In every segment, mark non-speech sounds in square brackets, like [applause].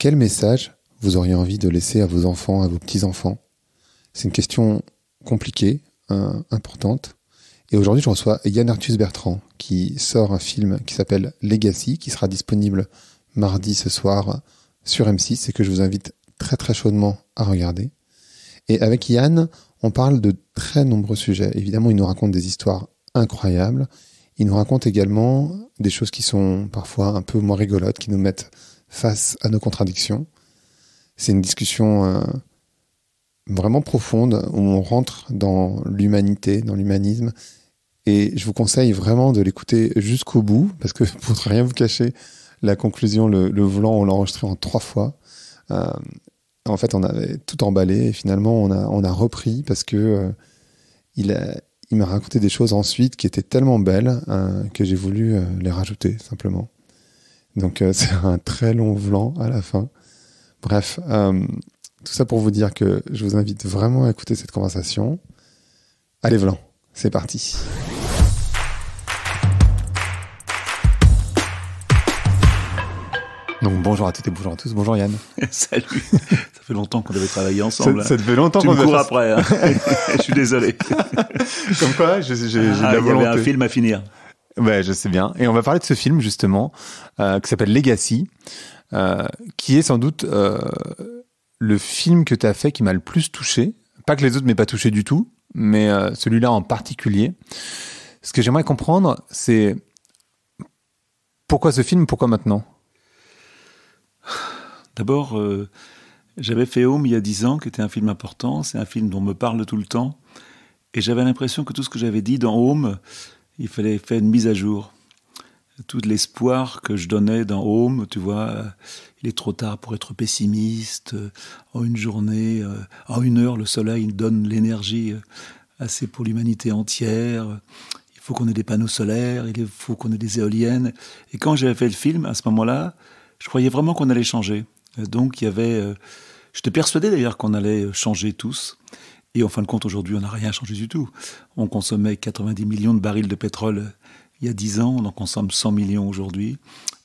Quel message vous auriez envie de laisser à vos enfants, à vos petits-enfants C'est une question compliquée, euh, importante. Et aujourd'hui, je reçois Yann Arthus Bertrand, qui sort un film qui s'appelle Legacy, qui sera disponible mardi ce soir sur M6 et que je vous invite très très chaudement à regarder. Et avec Yann, on parle de très nombreux sujets. Évidemment, il nous raconte des histoires incroyables. Il nous raconte également des choses qui sont parfois un peu moins rigolotes, qui nous mettent face à nos contradictions. C'est une discussion euh, vraiment profonde où on rentre dans l'humanité, dans l'humanisme. Et je vous conseille vraiment de l'écouter jusqu'au bout, parce que [laughs] pour rien vous cacher, la conclusion, le, volant, on l'a enregistré en trois fois. Euh, en fait, on avait tout emballé et finalement, on a, on a repris parce que euh, il, a, il m'a raconté des choses ensuite qui étaient tellement belles que j'ai voulu les rajouter simplement. Donc euh, [laughs] c'est un très long vlan à la fin. Bref, euh, tout ça pour vous dire que je vous invite vraiment à écouter cette conversation. Allez vlan, c'est parti. Donc bonjour à toutes et bonjour à tous. Bonjour Yann. [laughs] Salut. Ça fait longtemps qu'on devait travailler ensemble. Hein. Ça, te fait longtemps qu'on devait. cours après. Hein. [laughs] je suis désolé. Comme quoi, j'ai de la volonté. Ah, il y avait un film à finir. Ouais, je sais bien. Et on va parler de ce film justement euh, qui s'appelle Legacy, euh, qui est sans doute euh, le film que tu as fait qui m'a le plus touché. Pas que les autres m'aient pas touché du tout, mais celui-là en particulier. Ce que j'aimerais comprendre, c'est pourquoi ce film, pourquoi maintenant D'abord, j'avais fait Home il y a dix ans, qui était un film important. C'est un film dont on me parle tout le temps. Et j'avais l'impression que tout ce que j'avais dit dans Home, il fallait faire une mise à jour. Tout l'espoir que je donnais dans Home, tu vois, euh, il est trop tard pour être pessimiste. Euh, en une journée, euh, en une heure, le soleil donne l'énergie assez pour l'humanité entière. Il faut qu'on ait des panneaux solaires, il faut qu'on ait des éoliennes. Et quand j'avais fait le film, à ce moment-là, je croyais vraiment qu'on allait changer. Donc il y avait, Je j'étais persuadé d'ailleurs qu'on allait changer tous. Et en fin de compte, aujourd'hui, on n'a rien changé du tout. On consommait 90 millions de barils de pétrole il y a 10 ans, on en consomme 100 millions aujourd'hui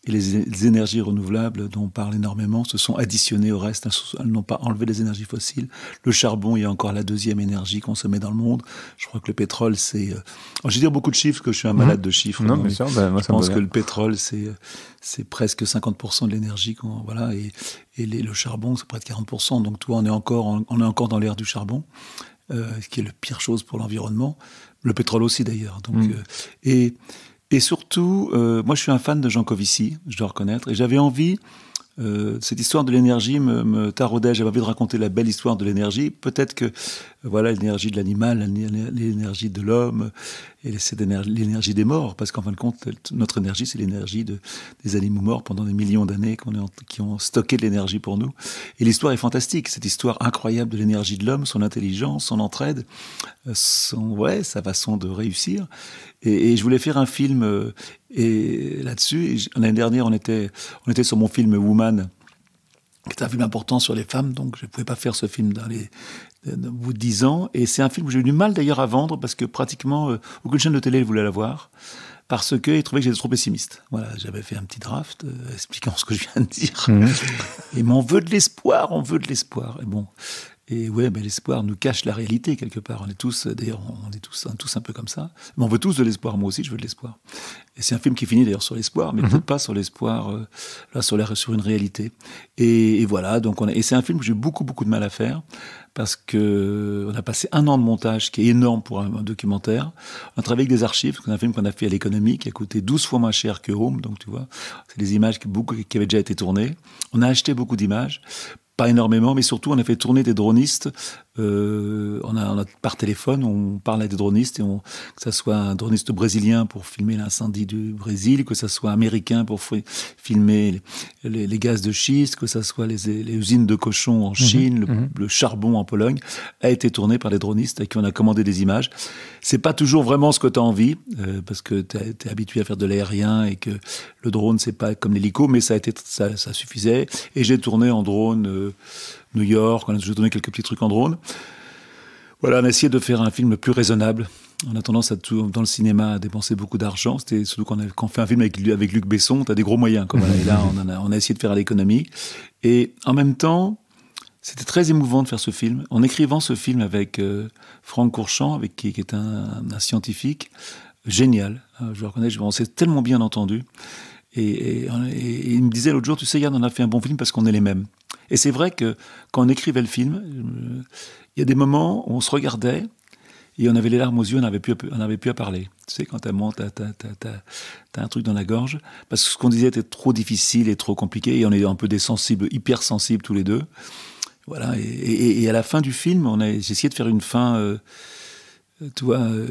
et les énergies renouvelables dont on parle énormément se sont additionnées au reste, elles n'ont pas enlevé les énergies fossiles. Le charbon, est encore la deuxième énergie consommée dans le monde. Je crois que le pétrole, c'est... Euh, J'ai dit dire beaucoup de chiffres, que je suis un malade mmh. de chiffres. Non, bien sûr, ben, moi, je pense que le pétrole, c'est, euh, c'est presque 50% de l'énergie. Voilà, et, et le charbon, c'est près de 40%. Donc, toi, on est encore, on est encore dans l'ère du charbon. Euh, ce qui est la pire chose pour l'environnement, le pétrole aussi d'ailleurs. Donc, mmh. et et surtout, euh, moi je suis un fan de Jean Covici, je dois reconnaître, et j'avais envie, euh, cette histoire de l'énergie me, me taraudait, j'avais envie de raconter la belle histoire de l'énergie. Peut-être que, euh, voilà, l'énergie de l'animal, l'énergie de l'homme, et c'est l'énergie des morts, parce qu'en fin de compte, notre énergie, c'est l'énergie de, des animaux morts pendant des millions d'années qui ont stocké de l'énergie pour nous. Et l'histoire est fantastique, cette histoire incroyable de l'énergie de l'homme, son intelligence, son entraide, euh, son, ouais, sa façon de réussir. Et, je voulais faire un film euh, et là-dessus. L'année dernière, on était, on était sur mon film Woman, c'était un film important sur les femmes, donc je ne pouvais pas faire ce film dans les au bout de dix ans. Et c'est un film que j'ai eu du mal d'ailleurs à vendre parce que pratiquement euh, aucune chaîne de télé voulait la voir parce qu'ils trouvaient que j'étais trop pessimiste. Voilà, j'avais fait un petit draft euh, expliquant [laughs] ce que je viens de dire. Mmh. Et mais on veut de l'espoir, on veut de l'espoir. Et bon, et ouais, mais l'espoir nous cache la réalité quelque part. On est tous, d'ailleurs, on est tous, hein, tous un peu comme ça. Mais on veut tous de l'espoir. Moi aussi, je veux de l'espoir. Et c'est un film qui finit d'ailleurs sur l'espoir, mais mhm. peut-être pas sur l'espoir, euh, là, sur, une réalité. Et, voilà. Donc, on a, et c'est un film que j'ai beaucoup, beaucoup de mal à faire parce que euh, on a passé un an de montage, qui est énorme pour un, documentaire. On a avec des archives, c'est un film qu'on a fait à l'économie, qui a coûté 12 fois moins cher que Home, donc tu vois, c'est des images qui, beaucoup, qui avaient déjà été tournées. On a acheté beaucoup d'images pas énormément, mais surtout on a fait tourner des dronistes euh, on, a, par téléphone, on parle à des dronistes, et on, que ce soit un droniste brésilien pour filmer l'incendie du Brésil, que ce soit américain pour filmer les, gaz de schiste, que ce soit les, usines de cochons en mhm. Chine, mhm. le, charbon en Pologne, a été tourné par des dronistes à qui on a commandé des images. C'est pas toujours vraiment ce que tu as envie, euh, parce que tu es, habitué à faire de l'aérien et que le drone, c'est pas comme l'hélico, mais ça, a été, ça, suffisait. Et j'ai tourné en drone. Euh, New York, on a toujours donné quelques petits trucs en drone. Voilà, on a essayé de faire un film plus raisonnable. On a tendance à tout, dans le cinéma à dépenser beaucoup d'argent. C'était surtout quand on, fait un film avec, avec Luc Besson, as des gros moyens. Comme et là, on, a, on a essayé de faire à l'économie. Et en même temps, c'était très émouvant de faire ce film. En écrivant ce film avec euh, Franck Courchamp, avec qui, qui est un, scientifique génial, euh, je le reconnais, on s'est tellement bien entendu. Et, et, il me disait l'autre jour, tu sais, Yann, on a fait un bon film parce qu'on est les mêmes. Et c'est vrai que quand on écrivait le film, euh, il y a des moments où on se regardait et on avait les larmes aux yeux, on n'avait plus, on plus à parler. Tu sais, quand t'as ta as un truc dans la gorge, parce que ce qu'on disait était trop difficile et trop compliqué, et on est un peu des sensibles, hyper tous les deux. Voilà. Et, à la fin du film, on j'ai essayé de faire une fin, euh, toi, euh,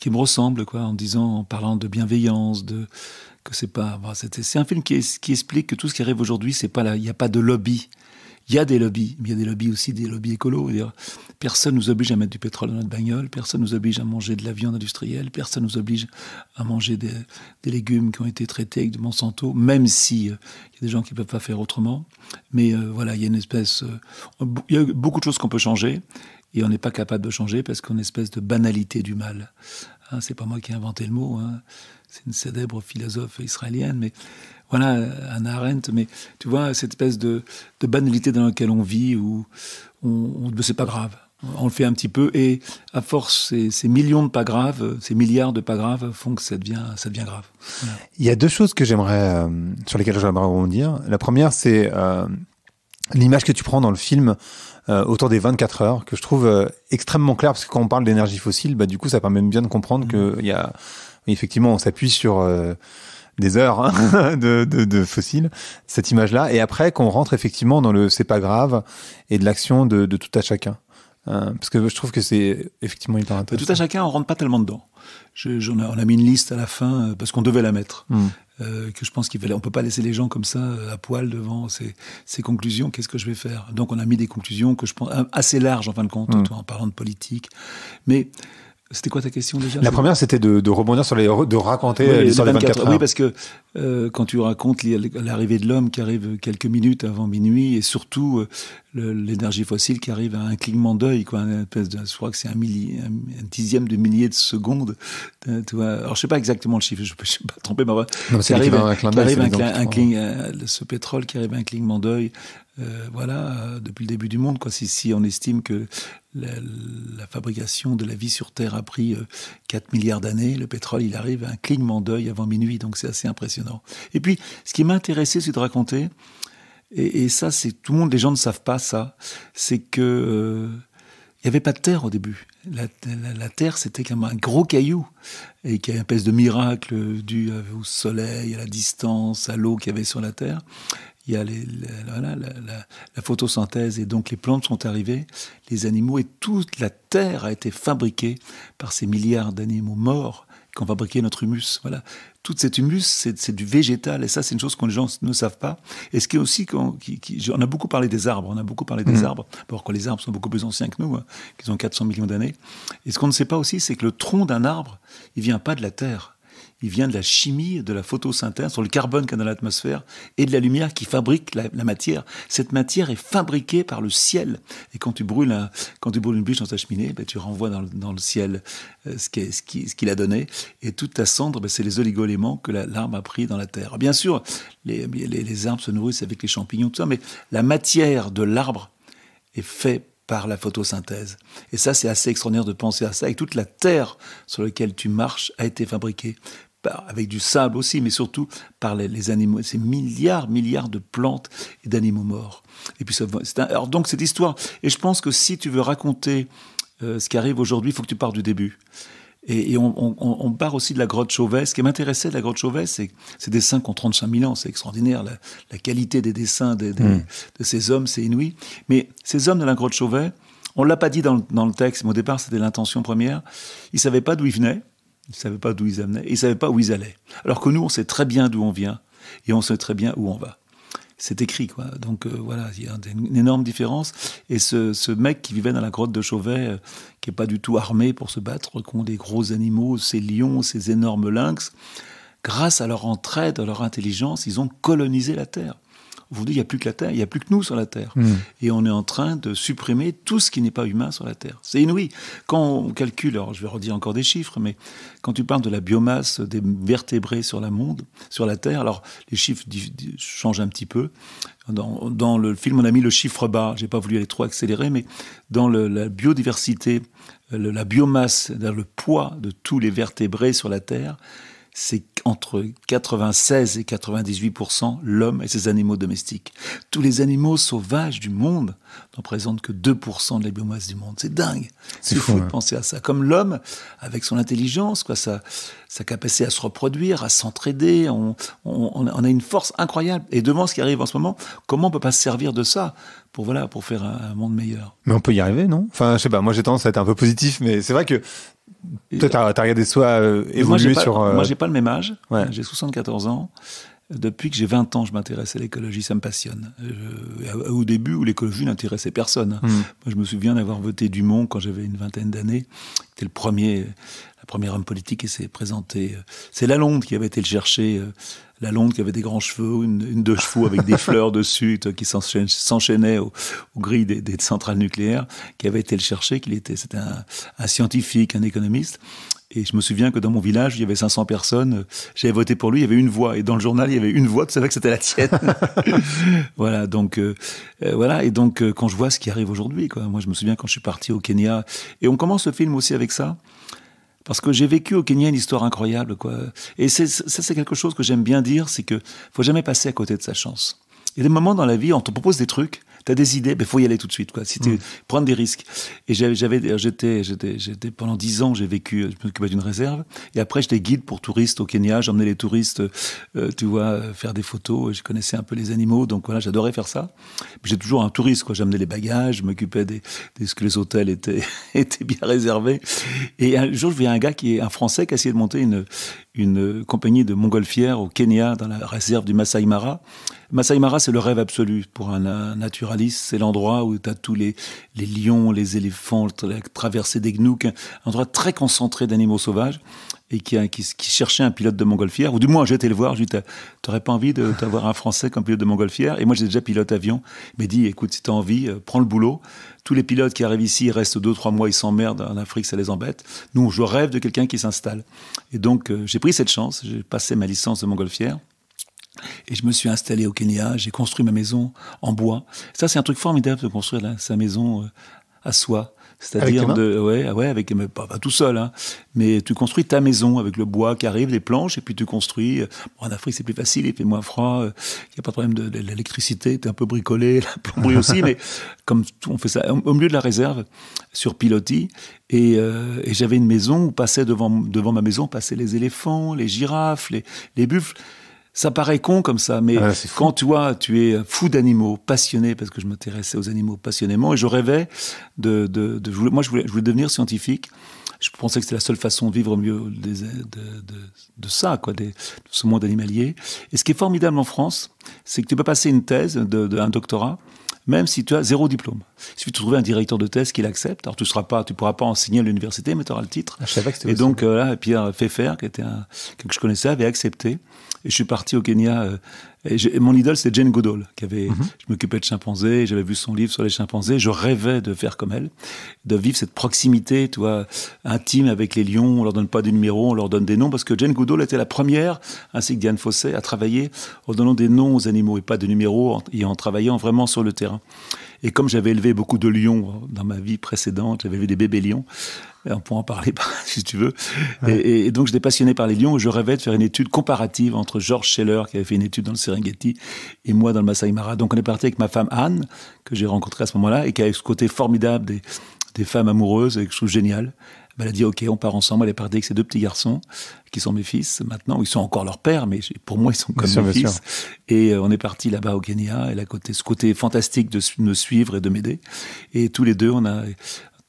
qui me ressemble, quoi, en disant, en parlant de bienveillance, de, que c'est pas. c'est un film qui, qui, explique que tout ce qui arrive aujourd'hui, c'est pas il n'y a pas de lobby. Il y a des lobbies, mais il y a des lobbies aussi, des lobbies écolos. Personne nous oblige à mettre du pétrole dans notre bagnole, personne nous oblige à manger de la viande industrielle, personne nous oblige à manger des, légumes qui ont été traités avec du Monsanto, même si euh, y a des gens qui ne peuvent pas faire autrement. Mais euh, voilà, il y a une espèce, euh, il y a beaucoup de choses qu'on peut changer et on n'est pas capable de changer parce qu'on est une espèce de banalité du mal. Hein, c'est pas moi qui ai inventé le mot, hein. c'est une célèbre philosophe israélienne, mais voilà, euh, Anna Arendt. Mais tu vois, cette espèce de, banalité dans laquelle on vit, où on, ne c'est pas grave, on le fait un petit peu, et à force, ces, millions de pas graves, ces milliards de pas graves font que ça devient, ça devient grave. Il y a deux choses que j'aimerais, euh, sur lesquelles j'aimerais rebondir. La première, c'est euh, l'image que tu prends dans le film euh, autour des 24 heures, que je trouve euh, extrêmement claire, parce que quand on parle d'énergie fossile, bah, du coup, ça permet bien de comprendre que qu'il mm. y a, effectivement, on s'appuie sur euh, des heures hein, [laughs] de, fossiles, cette image-là, et après qu'on rentre effectivement dans le c'est pas grave et de l'action de, de tout à chacun. Euh, parce que je trouve que c'est effectivement hyper intéressant. Tout à chacun, on rentre pas tellement dedans. on, a, mis une liste à la fin euh, parce qu'on devait la mettre. Hmm. Euh, que je pense qu'il fallait, on peut pas laisser les gens comme ça euh, à poil devant ces, conclusions. Qu'est-ce que je vais faire Donc on a mis des conclusions que je pense assez larges en fin de compte, hmm. en parlant de politique. Mais c'était quoi ta question déjà La première, c'était de, de, rebondir sur les, de raconter oui, euh, l'histoire 24 Oui, parce que euh, quand tu racontes l'arrivée de l'homme qui arrive quelques minutes avant minuit, et surtout euh, l'énergie fossile qui arrive à un clignement d'œil, quoi, je crois que c'est un, dixième de millier de secondes. Tu vois. Alors je sais pas exactement le chiffre, je ne suis pas trompé, mais qui arrive, un, qui arrive un, ce pétrole qui arrive à un clignement d'œil, euh, voilà, euh, depuis le début du monde, quoi. Si, si on estime que la, fabrication de la vie sur Terre a pris 4 euh, milliards d'années, le pétrole, il arrive à un clignement d'œil avant minuit, donc c'est assez impressionnant. Et puis, ce qui m'a intéressé, c'est de raconter, et, ça, c'est tout le monde, les gens ne savent pas ça, c'est que. n'y avait pas de terre au début. La, terre, c'était comme un gros caillou, et qui a une espèce de miracle dû au soleil, à la distance, à l'eau qu'il y avait sur la terre il y a la, photosynthèse et donc les plantes sont arrivées, les animaux et toute la terre a été fabriquée par ces milliards d'animaux morts qui ont fabriqué notre humus. Voilà. Tout cet humus, c'est du végétal et ça, c'est une chose que les gens ne savent pas. Et ce qui est aussi, quand, on a beaucoup parlé des arbres, on a beaucoup parlé des mm. arbres, alors que les arbres sont beaucoup plus anciens que nous, hein, qu'ils ont 400 millions d'années. Et ce qu'on ne sait pas aussi, c'est que le tronc d'un arbre, il vient pas de la terre il vient de la chimie, de la photosynthèse, sur le carbone qu'il y a dans l'atmosphère et de la lumière qui fabrique la, matière. Cette matière est fabriquée par le ciel. Et quand tu brûles, quand tu brûles une bûche dans ta cheminée, ben, tu renvoies dans le, ciel euh, ce qu'il ce ce a donné. Et toute ta cendre, ben, c'est les oligoéléments que l'arbre a pris dans la terre. bien sûr, les, les arbres se nourrissent avec les champignons, tout ça, mais la matière de l'arbre est faite par la photosynthèse. Et ça, c'est assez extraordinaire de penser à ça. Et toute la terre sur laquelle tu marches a été fabriquée avec du sable aussi, mais surtout par les, animaux, C'est milliards, milliards de plantes et d'animaux morts. Et puis ça, un, alors donc cette histoire. Et je pense que si tu veux raconter euh, ce qui arrive aujourd'hui, il faut que tu partes du début. Et, on, on, part aussi de la grotte Chauvet. Ce qui m'intéressait de la grotte Chauvet, c'est ces dessins qui ont 35 000 ans. C'est extraordinaire. La, qualité des dessins hmm. de ces hommes, c'est inouï. Mais ces hommes de la grotte Chauvet, on l'a pas dit dans le, dans le, texte, mais au départ, c'était l'intention première. Ils savaient pas d'où ils venaient. Ils ne savaient pas d'où ils amenaient, ils ne savaient pas où ils allaient. Alors que nous, on sait très bien d'où on vient et on sait très bien où on va. C'est écrit, quoi. Donc euh, voilà, il y a une énorme différence. Et ce, mec qui vivait dans la grotte de Chauvet, euh, qui n'est pas du tout armé pour se battre qui ont des gros animaux, ces lions, ces énormes lynx, grâce à leur entraide, à leur intelligence, ils ont colonisé la Terre. Vous dites, il n'y a plus que la Terre, il n'y a plus que nous sur la Terre. Hmm. Et on est en train de supprimer tout ce qui n'est pas humain sur la Terre. C'est inouï. Quand on calcule, alors je vais redire encore des chiffres, mais quand tu parles de la biomasse des vertébrés sur la, monde, sur la Terre, alors les chiffres changent un petit peu. Dans, le film, on a mis le chiffre bas. J'ai pas voulu aller trop accélérer, mais dans la biodiversité, la biomasse, le poids de tous les vertébrés sur la Terre, c'est entre 96 et 98% l'homme et ses animaux domestiques. Tous les animaux sauvages du monde n'en présentent que 2% de la biomasse du monde. C'est dingue. C'est fou, de hein. penser à ça. Comme l'homme, avec son intelligence, quoi, sa, sa capacité à se reproduire, à s'entraider, on, a une force incroyable. Et devant ce qui arrive en ce moment, comment on peut pas se servir de ça pour voilà, pour faire un, monde meilleur Mais on peut y arriver, non Enfin, je sais pas. Moi, j'ai tendance à être un peu positif, mais c'est vrai que Peut-être tu t'as regardé soit euh, évoluer sur. Euh, moi, j'ai pas le même âge. J'ai 74 ans. Depuis que j'ai 20 ans, je m'intéresse à l'écologie, ça me passionne. Euh, au début, où l'écologie n'intéressait personne. Hmm. Moi, je me souviens d'avoir voté Dumont quand j'avais une vingtaine d'années. C'était le premier, la première homme politique qui s'est présenté. C'est Lalonde qui avait été le chercher la Londres qui avait des grands cheveux, une, deux chevaux avec des [laughs] fleurs dessus qui s'enchaînaient aux au grilles des, centrales nucléaires, qui avait été le chercher, qu'il était, c'était un, scientifique, un économiste. Et je me souviens que dans mon village, il y avait 500 personnes. J'avais voté pour lui, il y avait une voix. Et dans le journal, il y avait une voix, tu savais que c'était la tienne. [laughs] voilà, donc, euh, euh, voilà. Et donc, euh, quand je vois ce qui arrive aujourd'hui, Moi, je me souviens quand je suis parti au Kenya. Et on commence le film aussi avec ça. Parce que j'ai vécu au Kenya une histoire incroyable, quoi. Et ça, c'est quelque chose que j'aime bien dire, c'est que faut jamais passer à côté de sa chance. Il y a des moments dans la vie, où on te propose des trucs, t'as des idées, mais ben, faut y aller tout de suite, quoi. Si mm. prendre des risques. Et j'avais, j'étais, j'étais, j'étais pendant dix ans, j'ai vécu, je m'occupais d'une réserve. Et après, j'étais guide pour touristes au Kenya. J'emmenais les touristes, euh, tu vois, faire des photos. Je connaissais un peu les animaux, donc voilà, j'adorais faire ça. J'ai toujours un touriste, quoi. J'amenais les bagages, je m'occupais des, ce que les hôtels étaient [laughs] étaient bien réservés. Et un jour, je voyais un gars qui est un Français qui a essayé de monter une une compagnie de montgolfières au Kenya dans la réserve du Masai Mara. Masai Mara, c'est le rêve absolu pour un, un naturel c'est l'endroit où tu as tous les, lions, les éléphants, la traversée des gnouks, un endroit très concentré d'animaux sauvages et qui, cherchait un pilote de montgolfière, ou du moins j'ai été le voir, je lui ai t'aurais pas envie d'avoir un Français comme pilote de montgolfière Et moi j'ai déjà pilote avion, m'a dit, écoute, si tu as envie, euh, prends le boulot. Tous les pilotes qui arrivent ici, ils restent deux, trois mois, ils s'emmerdent, en Afrique ça les embête. Nous, je rêve de quelqu'un qui s'installe. Et donc euh, j'ai pris cette chance, j'ai passé ma licence de montgolfière, et je me suis installé au Kenya, j'ai construit ma maison en bois. Ça, c'est un truc formidable de construire sa maison euh, à soi. C'est-à-dire de, euh, ouais, ouais, avec, pas, tout seul, hein. mais tu construis ta maison avec le bois qui arrive, les planches, et puis tu construis. Euh, en Afrique, c'est plus facile, il fait moins froid, il n'y a pas de problème de, l'électricité, tu es un peu bricolé, [laughs] la plomberie [laughs] aussi, mais comme on fait ça au, milieu de la réserve, sur Piloti, et, j'avais une maison où passaient devant, devant ma maison, passaient les éléphants, les girafes, les, les buffles. Ça paraît con comme ça, mais ah, quand toi, tu es fou d'animaux, passionné, parce que je m'intéressais aux animaux passionnément, et je rêvais de... de, de moi, je voulais, je voulais devenir scientifique je pensais que c'était la seule façon de vivre mieux des, de, de, de, ça, quoi, des, de ce monde animalier. Et ce qui est formidable en France, c'est que tu peux passer une thèse, de, un doctorat, même si tu as zéro diplôme. Il suffit de trouver un directeur de thèse qui l'accepte. Alors tu seras pas, tu pourras pas enseigner à l'université, mais tu auras le titre. Ah, et donc euh, là, Pierre Feffer, qui était un, que je connaissais, avait accepté je suis parti au Kenya. Euh, et, mon idole, c'est Jane Goodall. Qui avait, mhm. Je m'occupais de chimpanzés, j'avais vu son livre sur les chimpanzés. Je rêvais de faire comme elle, de vivre cette proximité tu intime avec les lions. On leur donne pas des numéros, on leur donne des noms. Parce que Jane Goodall était la première, ainsi que Diane Fossé, à travailler en donnant des noms aux animaux et pas de numéros et en travaillant vraiment sur le terrain. Et comme j'avais élevé beaucoup de lions dans ma vie précédente, j'avais élevé des bébés lions, on pourra en parler [laughs] si tu veux. Et, donc j'étais passionné par les lions et je rêvais de faire une étude comparative entre George Scheller, qui avait fait une étude dans le Serengeti, et moi dans le Masai Mara. Donc on est parti avec ma femme Anne, que j'ai rencontrée à ce moment-là, et qui avait ce côté formidable des, femmes amoureuses, et que je trouve génial. elle a dit, OK, on part ensemble, elle est partie avec ses deux petits garçons qui sont mes fils maintenant. Ils sont encore leur pères, mais pour moi, ils sont comme mes fils. Et euh, on est parti là-bas au Kenya. et la côté, ce côté fantastique de me suivre et de m'aider. Et tous les deux, on a,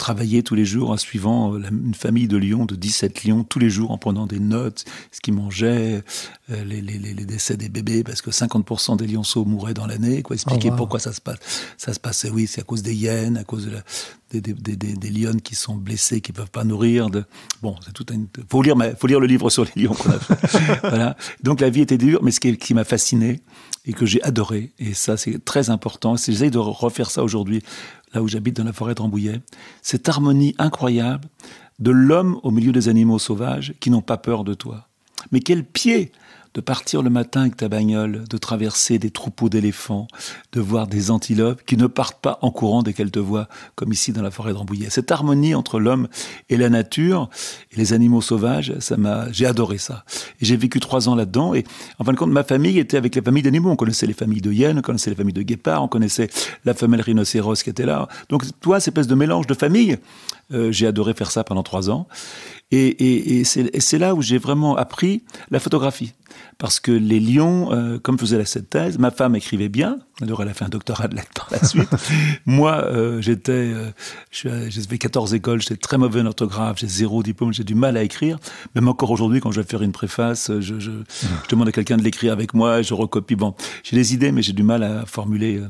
travailler tous les jours en suivant euh, une famille de lions, de 17 lions, tous les jours en prenant des notes, ce qu'ils mangeaient, euh, les, décès des bébés, parce que 50% des lionceaux mouraient dans l'année. Quoi, expliquer oh, pourquoi ça se passe. Ça se passait, oui, c'est à cause des hyènes, à cause de des, des, des, qui sont blessés, qui ne peuvent pas nourrir. De... Bon, c'est tout Faut lire, faut lire le livre sur les lions [laughs] voilà. Donc la vie était dure, mais ce qui m'a fasciné, et que j'ai adoré. Et ça, c'est très important. J'essaie de refaire ça aujourd'hui, là où j'habite, dans la forêt de Rambouillet. Cette harmonie incroyable de l'homme au milieu des animaux sauvages qui n'ont pas peur de toi. Mais quel pied de partir le matin avec ta bagnole, de traverser des troupeaux d'éléphants, de voir des antilopes qui ne partent pas en courant dès qu'elles te voient, comme ici dans la forêt de Cette harmonie entre l'homme et la nature et les animaux sauvages, ça m'a, j'ai adoré ça. j'ai vécu trois ans là-dedans. Et en fin de compte, ma famille était avec les familles d'animaux. On connaissait les familles de hyènes, on connaissait les familles de guépards, on connaissait la femelle rhinocéros qui était là. Donc, toi, c'est espèce de mélange de familles, euh, j'ai adoré faire ça pendant trois ans. et c'est là où j'ai vraiment appris la photographie parce que les lions, euh, comme faisait la cette thèse, ma femme écrivait bien, alors elle a fait un doctorat de lettres par la suite. [laughs] Moi, euh, j'étais, j'ai fait 14 écoles, j'étais très mauvais en orthographe, j'ai zéro diplôme, j'ai du mal à écrire. Même encore aujourd'hui, quand je vais faire une préface, euh, je, demande à quelqu'un de l'écrire avec moi, je recopie. Bon, j'ai des idées, mais j'ai du mal à formuler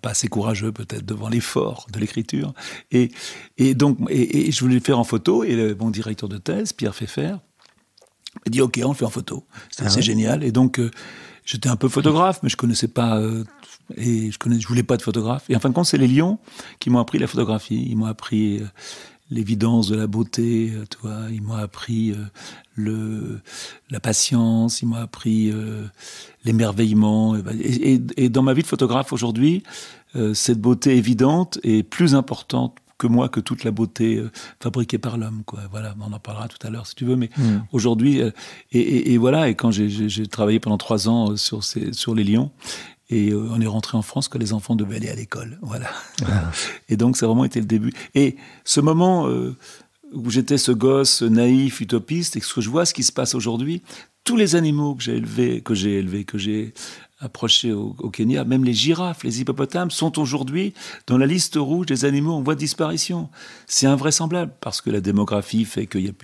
pas assez courageux peut-être devant l'effort de l'écriture. Et, et donc, et, je voulais le faire en photo, et mon directeur de thèse, Pierre Feffer. Il dit OK, on fait en photo. C'est ah génial. Et donc, euh, j'étais un peu photographe, mais je connaissais pas. Euh, et je ne je voulais pas de photographe. Et en fin de compte, c'est les lions qui m'ont appris la photographie. Ils m'ont appris euh, l'évidence de la beauté, tu Ils m'ont appris le, la patience. Ils m'ont appris l'émerveillement. Bah, et, dans ma vie de photographe aujourd'hui, cette beauté évidente est plus importante que moi que toute la beauté euh, fabriquée par l'homme. Quoi. Voilà, on en parlera tout à l'heure si tu veux, mais hmm. aujourd'hui, euh, et, voilà, et quand j'ai, travaillé pendant trois ans euh, sur, les lions, et on est rentré en France que les enfants devaient aller à l'école. Voilà. Ah. [laughs] et donc, ça a vraiment été le début. Et ce moment où j'étais ce gosse naïf, utopiste, et que je vois ce qui se passe aujourd'hui, tous les animaux que j'ai élevés, que j'ai élevés, que j'ai approché au, Kenya. Même les girafes, les hippopotames sont aujourd'hui dans la liste rouge des animaux en voie de disparition. C'est invraisemblable parce que la démographie fait qu'il y,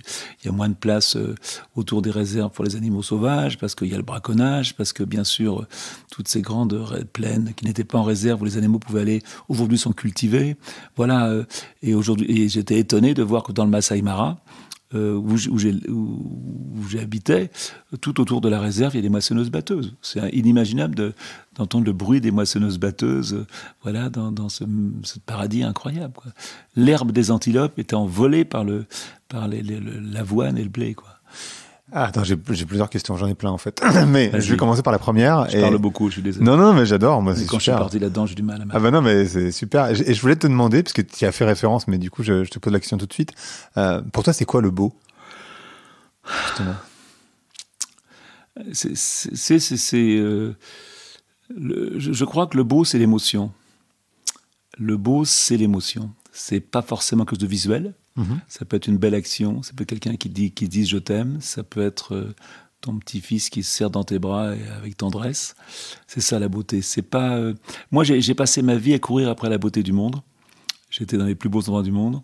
y, a moins de place euh, autour des réserves pour les animaux sauvages, parce qu'il y a le braconnage, parce que bien sûr euh, toutes ces grandes plaines qui n'étaient pas en réserve où les animaux pouvaient aller aujourd'hui sont cultivées. Voilà. Euh, et aujourd'hui, j'étais étonné de voir que dans le Masai Mara, euh, où, j'habitais, tout autour de la réserve, il y a des moissonneuses-batteuses. C'est inimaginable d'entendre le bruit des moissonneuses-batteuses voilà, dans, ce, paradis incroyable. L'herbe des antilopes étant volée par, le, par l'avoine et le blé. Quoi. Ah, attends, j'ai plusieurs questions, j'en ai plein en fait. [coughs] mais je vais commencer par la première. Je parle beaucoup, je suis désolé. Non, non, mais j'adore. Moi, quand je suis parti là-dedans, j'ai du mal à Ah bah non, mais c'est super. Et je, voulais te demander, parce que tu as fait référence, mais du coup, je, te pose la question tout de suite. Euh, pour toi, c'est quoi le beau Justement. C'est, euh, je, je crois que le beau, c'est l'émotion. Le beau, c'est l'émotion. C'est pas forcément quelque chose de visuel. Mhm. Ça peut être une belle action, ça peut être quelqu'un qui dit, qui je t'aime, ça peut être euh, ton petit-fils qui se serre dans tes bras et avec tendresse. C'est ça la beauté. C'est pas. Euh, moi, j'ai passé ma vie à courir après la beauté du monde. J'étais dans les plus beaux endroits du monde.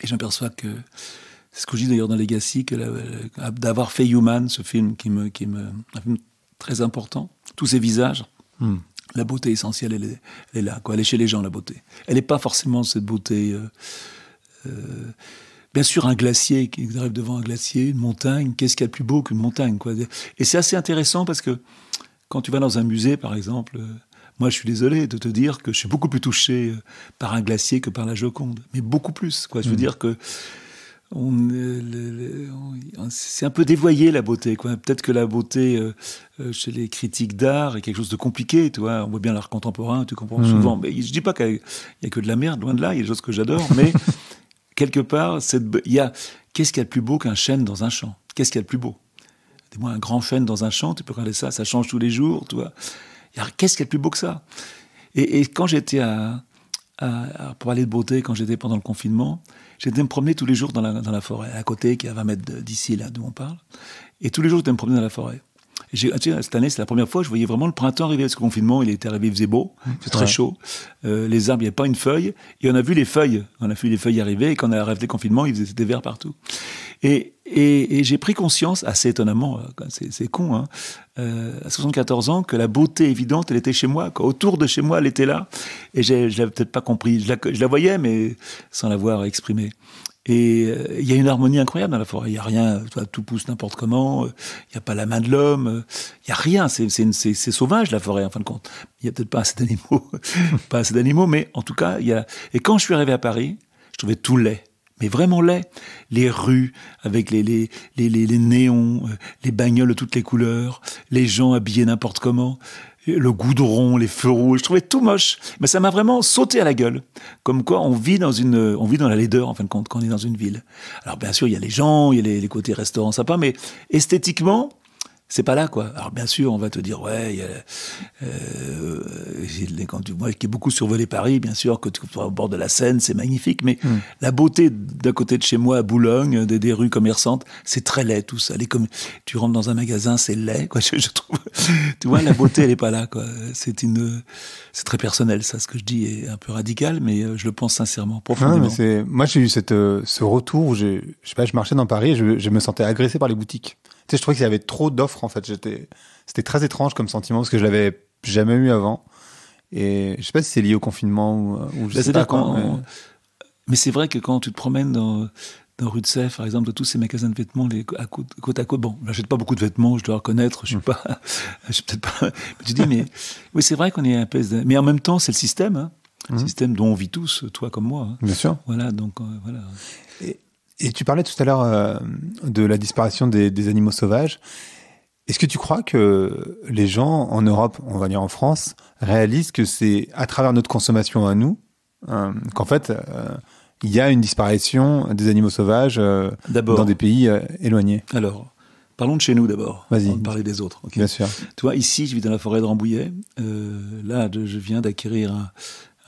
Et j'aperçois que. C'est ce que je dis d'ailleurs dans Legacy, que euh, d'avoir fait Human, ce film qui me, qui me. Un film très important. Tous ces visages. Hmm. La beauté essentielle, elle est, là. Quoi. Elle est chez les gens, la beauté. Elle n'est pas forcément cette beauté. Euh, bien sûr, un glacier, qui arrive devant un glacier, une montagne, qu'est-ce qu'il y a de plus beau qu'une montagne quoi. Et c'est assez intéressant parce que quand tu vas dans un musée, par exemple, euh, moi je suis désolé de te dire que je suis beaucoup plus touché euh, par un glacier que par la Joconde, mais beaucoup plus. Quoi. Je veux mmh. dire que c'est un peu dévoyé la beauté. Peut-être que la beauté chez les critiques d'art est quelque chose de compliqué. Tu vois On voit bien l'art contemporain, tu comprends mmh. souvent. Mais je dis pas qu'il n'y a que de la merde, loin de là, il y a des choses que j'adore, mais [laughs] quelque part, il y a qu'est-ce qu'il y a de plus beau qu'un chêne dans un champ Qu'est-ce qu'il y a de plus beau Dis-moi un grand chêne dans un champ, tu peux regarder ça, ça change tous les jours, tu vois. Qu'est-ce qu'il y a de plus beau que ça et, quand j'étais à, pour aller de beauté, quand j'étais pendant le confinement, j'étais me promener tous les jours dans la, dans la forêt, à côté, qui est à 20 mètres d'ici, là d'où on parle. Et tous les jours, j'étais me promener dans la forêt. Ah, cette année, c'est la première fois, je voyais vraiment le printemps arriver, parce que le confinement, il était arrivé, il faisait beau, c'est très chaud. Euh, les arbres, il n'y avait pas une feuille. Et on a vu les feuilles. On a vu les feuilles arriver, et quand on a rêvé le confinement, ils faisait des verts partout. Et, et, et j'ai pris conscience, assez étonnamment, euh, c'est con, hein, euh, à 74 ans, que la beauté évidente, elle était chez moi. Quoi. Autour de chez moi, elle était là. Et je ne l'avais peut-être pas compris. Je la, je la voyais, mais sans l'avoir exprimée. Et euh, il y a une harmonie incroyable dans la forêt. Il n'y a rien, tout pousse n'importe comment, euh, il n'y a pas la main de l'homme, euh, il n'y a rien. C'est sauvage la forêt, en fin de compte. Il n'y a peut-être pas assez d'animaux, [laughs] pas assez d'animaux, mais en tout cas, il y a. Et quand je suis arrivé à Paris, je trouvais tout laid mais vraiment laid. Les rues avec les, les, les, les, néons, les bagnoles de toutes les couleurs, les gens habillés n'importe comment le goudron, les feux rouges, je trouvais tout moche. Mais ça m'a vraiment sauté à la gueule. Comme quoi, on vit dans une, on vit dans la laideur, en fin de compte, quand on est dans une ville. Alors, bien sûr, il y a les gens, il y a les, côtés restaurants sympas, mais esthétiquement, c'est pas là, quoi. Alors, bien sûr, on va te dire, ouais, il euh, quand tu, moi, qui ai beaucoup survolé Paris, bien sûr, que tu sois au bord de la Seine, c'est magnifique, mais hmm. la beauté d'à côté de chez moi, à Boulogne, des, des rues commerçantes, c'est très laid, tout ça. tu rentres dans un magasin, c'est laid, quoi, [laughs] je, trouve. tu vois, la beauté, elle est pas là, quoi. C'est une, c'est très personnel, ça, ce que je dis est un peu radical, mais euh, je le pense sincèrement, profondément. moi, j'ai eu cette, euh, ce retour où je, sais pas, je marchais dans Paris et je, je me sentais agressé par les boutiques sais, je trouvais qu'il y avait trop d'offres en fait. J'étais, c'était très étrange comme sentiment parce que je l'avais jamais eu avant. Et je sais pas si c'est lié au confinement ou, bah, mais, c'est vrai que quand tu te promènes dans dans rue de Sèvres, par exemple, de tous ces magasins de vêtements les, à côte, à côte. Bon, j'achète pas beaucoup de vêtements, je dois reconnaître, je suis mm. pas, [laughs] je suis peut-être pas. Mais tu dis, mais oui, c'est vrai qu'on est un peu. Mais en même temps, c'est le système, hein. le mm. système dont on vit tous, toi comme moi. Hein. Bien sûr. Voilà, donc euh, voilà. Et, et tu parlais tout à l'heure euh, de la disparition des, animaux sauvages. Est-ce que tu crois que les gens en Europe, on va dire en France, réalisent que c'est à travers notre consommation à nous euh, qu'en fait euh, il y a une disparition des animaux sauvages dans des pays éloignés Alors, Parlons de chez nous d'abord. Vas-y. parler des autres. Bien sûr. Toi, ici, je vis dans la forêt de Rambouillet. là, je, viens d'acquérir un,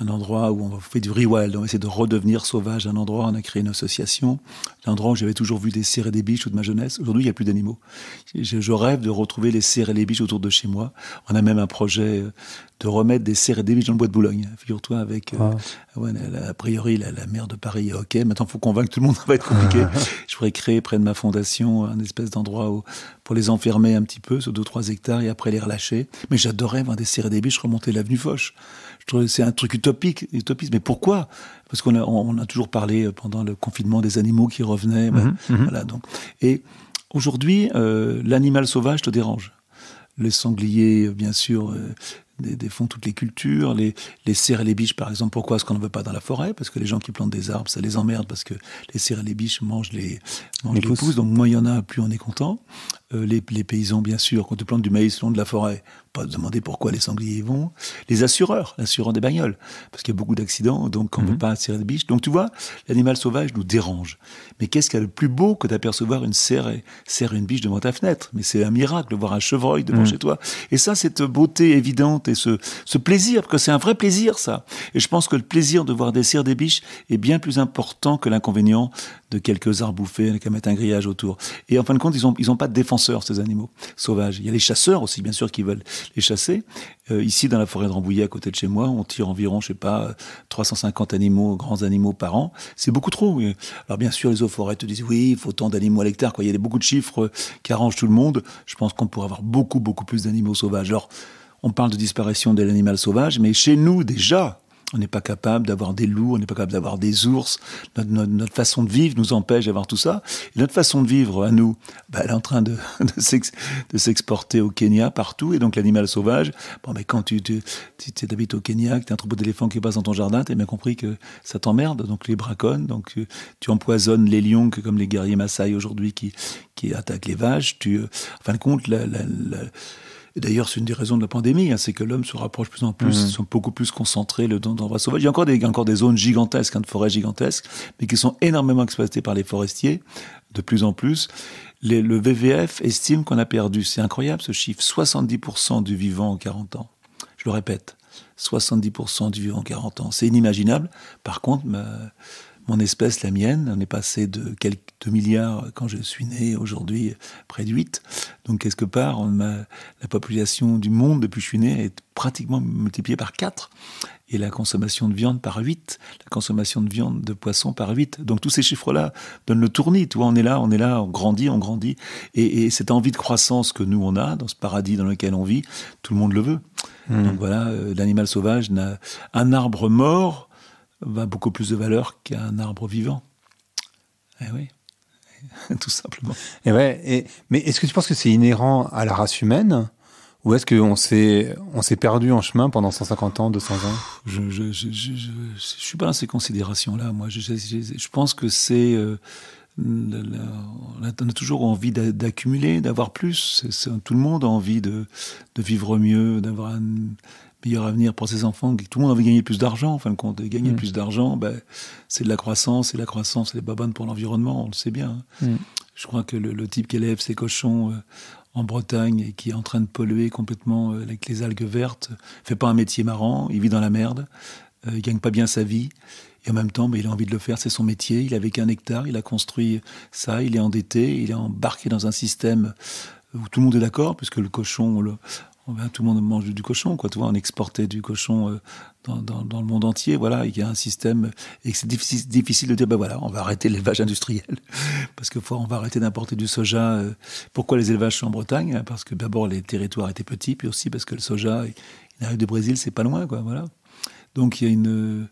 un endroit où on fait du rewild, on essaie de redevenir sauvage un endroit, on a créé une association, un endroit où j'avais toujours vu des cerfs et des biches de ma jeunesse. Aujourd'hui, il n'y a plus d'animaux. Je, rêve de retrouver les cerfs et les biches autour de chez moi. On a même un projet euh, de remettre des cerfs et des biches dans le bois de Boulogne, figure-toi, avec, euh, ah. a priori, la, maire de Paris, ok, maintenant il faut convaincre tout le monde, [laughs] ça va être compliqué. [laughs] je pourrais créer près de ma fondation un espèce d'endroit où, pour les enfermer un petit peu, sur deux trois hectares, et après les relâcher. Mais j'adorais voir des cerfs et des biches remonter l'avenue Foch c'est un truc utopique, utopiste. Mais pourquoi Parce qu'on a, toujours parlé euh, pendant le confinement des animaux qui revenaient. Mhm, mhm. donc. Et aujourd'hui, euh, l'animal sauvage te dérange. Les sangliers, euh, bien sûr, défont toutes les cultures, les, cerfs et les biches par exemple. Pourquoi est-ce qu'on ne veut pas dans la forêt Parce que les gens qui plantent des arbres, ça les emmerde parce que les cerfs et les biches mangent les, mangent les pousses. Donc moins il y en a, plus on est content. Euh, les, paysans, bien sûr, quand tu plantes du maïs le long de la forêt, pas demander pourquoi les sangliers y vont, les assureurs, l'assureur des bagnoles, parce qu'il y a beaucoup d'accidents, donc on ne mhm. pas attirer des biches. Donc tu vois, l'animal sauvage nous dérange. Mais qu'est-ce qu'il y a de plus beau que d'apercevoir une serre, serrer une biche devant ta fenêtre Mais c'est un miracle de voir un chevreuil devant mhm. chez toi. Et ça, cette beauté évidente et ce, ce plaisir, parce que c'est un vrai plaisir, ça. Et je pense que le plaisir de voir des serres des biches est bien plus important que l'inconvénient de quelques arbres bouffés, qu'à mettre un grillage autour. Et en fin de compte, ils n'ont ils ont pas de défense ces animaux sauvages. Il y a les chasseurs aussi, bien sûr, qui veulent les chasser. Euh, ici, dans la forêt de Rambouillet, à côté de chez moi, on tire environ, je sais pas, 350 euh, animaux, grands animaux par an. C'est beaucoup trop. Alors, bien sûr, les eaux forêts te disent, oui, il faut tant d'animaux à l'hectare. Il y a beaucoup de chiffres euh, qui arrangent tout le monde. Je pense qu'on pourrait avoir beaucoup, beaucoup plus d'animaux sauvages. Alors, on parle de disparition de l'animal sauvage, mais chez nous déjà, on n'est pas capable d'avoir des loups, on n'est pas capable d'avoir des ours. Notre, façon de vivre nous empêche d'avoir tout ça. notre façon de vivre à nous, bah, elle est en train [laughs] de, s'exporter au Kenya partout. Et donc l'animal sauvage, bon, mais quand tu, tu, habites au Kenya, que tu as un troupeau d'éléphants qui passe dans ton jardin, tu as bien compris que ça t'emmerde. Donc les braconnes, donc tu empoisonnes les lions comme les guerriers Maasai aujourd'hui qui, attaquent les vaches. Tu, euh, en fin de compte, la d'ailleurs, c'est une des raisons de la pandémie, hein, c'est que l'homme se rapproche de plus en plus, mhm. ils sont beaucoup plus concentrés le, dans forêt sauvage. Il y a encore des, encore des zones gigantesques, des hein, de forêts gigantesques, mais qui sont énormément exploitées par les forestiers, de plus en plus. le VVF estime qu'on a perdu, c'est incroyable ce chiffre, 70% du vivant en 40 ans. Je le répète, 70% du vivant en 40 ans. C'est inimaginable. Par contre, mon espèce, la mienne. On est passé de quelques milliards quand je suis né, aujourd'hui près de 8. Donc quelque part, on la population du monde depuis que je suis né est pratiquement multipliée par 4 et la consommation de viande par 8, la consommation de viande de poisson par 8. Donc tous ces chiffres-là donnent le tournis, tu vois, on est là, on est là, on grandit, on grandit. Et, cette envie de croissance que nous, on a, dans ce paradis dans lequel on vit, tout le monde le veut. Mmh. Donc voilà, euh, l'animal sauvage, n'a un arbre mort va beaucoup plus de valeur qu'un arbre vivant. Eh oui, [laughs] tout simplement. Et eh ouais, et, mais est-ce que tu penses que c'est inhérent à la race humaine ou est-ce qu'on s'est, perdu en chemin pendant 150 ans, 200 ans Je ne suis pas dans ces considérations-là, moi. Je, pense que c'est... Euh, on a toujours envie d'accumuler, d'avoir plus. tout le monde a envie de, de vivre mieux, d'avoir un, meilleur avenir pour ses enfants, tout le monde avait gagné plus d'argent, enfin fin de compte. gagner mm. plus d'argent, ben, c'est de la croissance, et la croissance, n'est pas bonne pour l'environnement, on le sait bien. Hein. Mm. Je crois que le, type qui élève ses cochons euh, en Bretagne et qui est en train de polluer complètement euh, avec les algues vertes, fait pas un métier marrant, il vit dans la merde, il euh, il gagne pas bien sa vie, et en même temps, ben, il a envie de le faire, c'est son métier, il avait qu'un hectare, il a construit ça, il est endetté, il est embarqué dans un système où tout le monde est d'accord, puisque le cochon, Oh ben, tout le monde mange du cochon, quoi. Tu vois, on exportait du cochon euh, dans, le monde entier, voilà. Il y a un système euh, et c'est difficile, difficile, de dire, ben voilà, on va arrêter l'élevage industriel [laughs] parce que on va arrêter d'importer du soja. Euh. Pourquoi les élevages sont en Bretagne ben, Parce que d'abord les territoires étaient petits, puis aussi parce que le soja, il arrive du Brésil, c'est pas loin, quoi. Voilà. Donc il y a une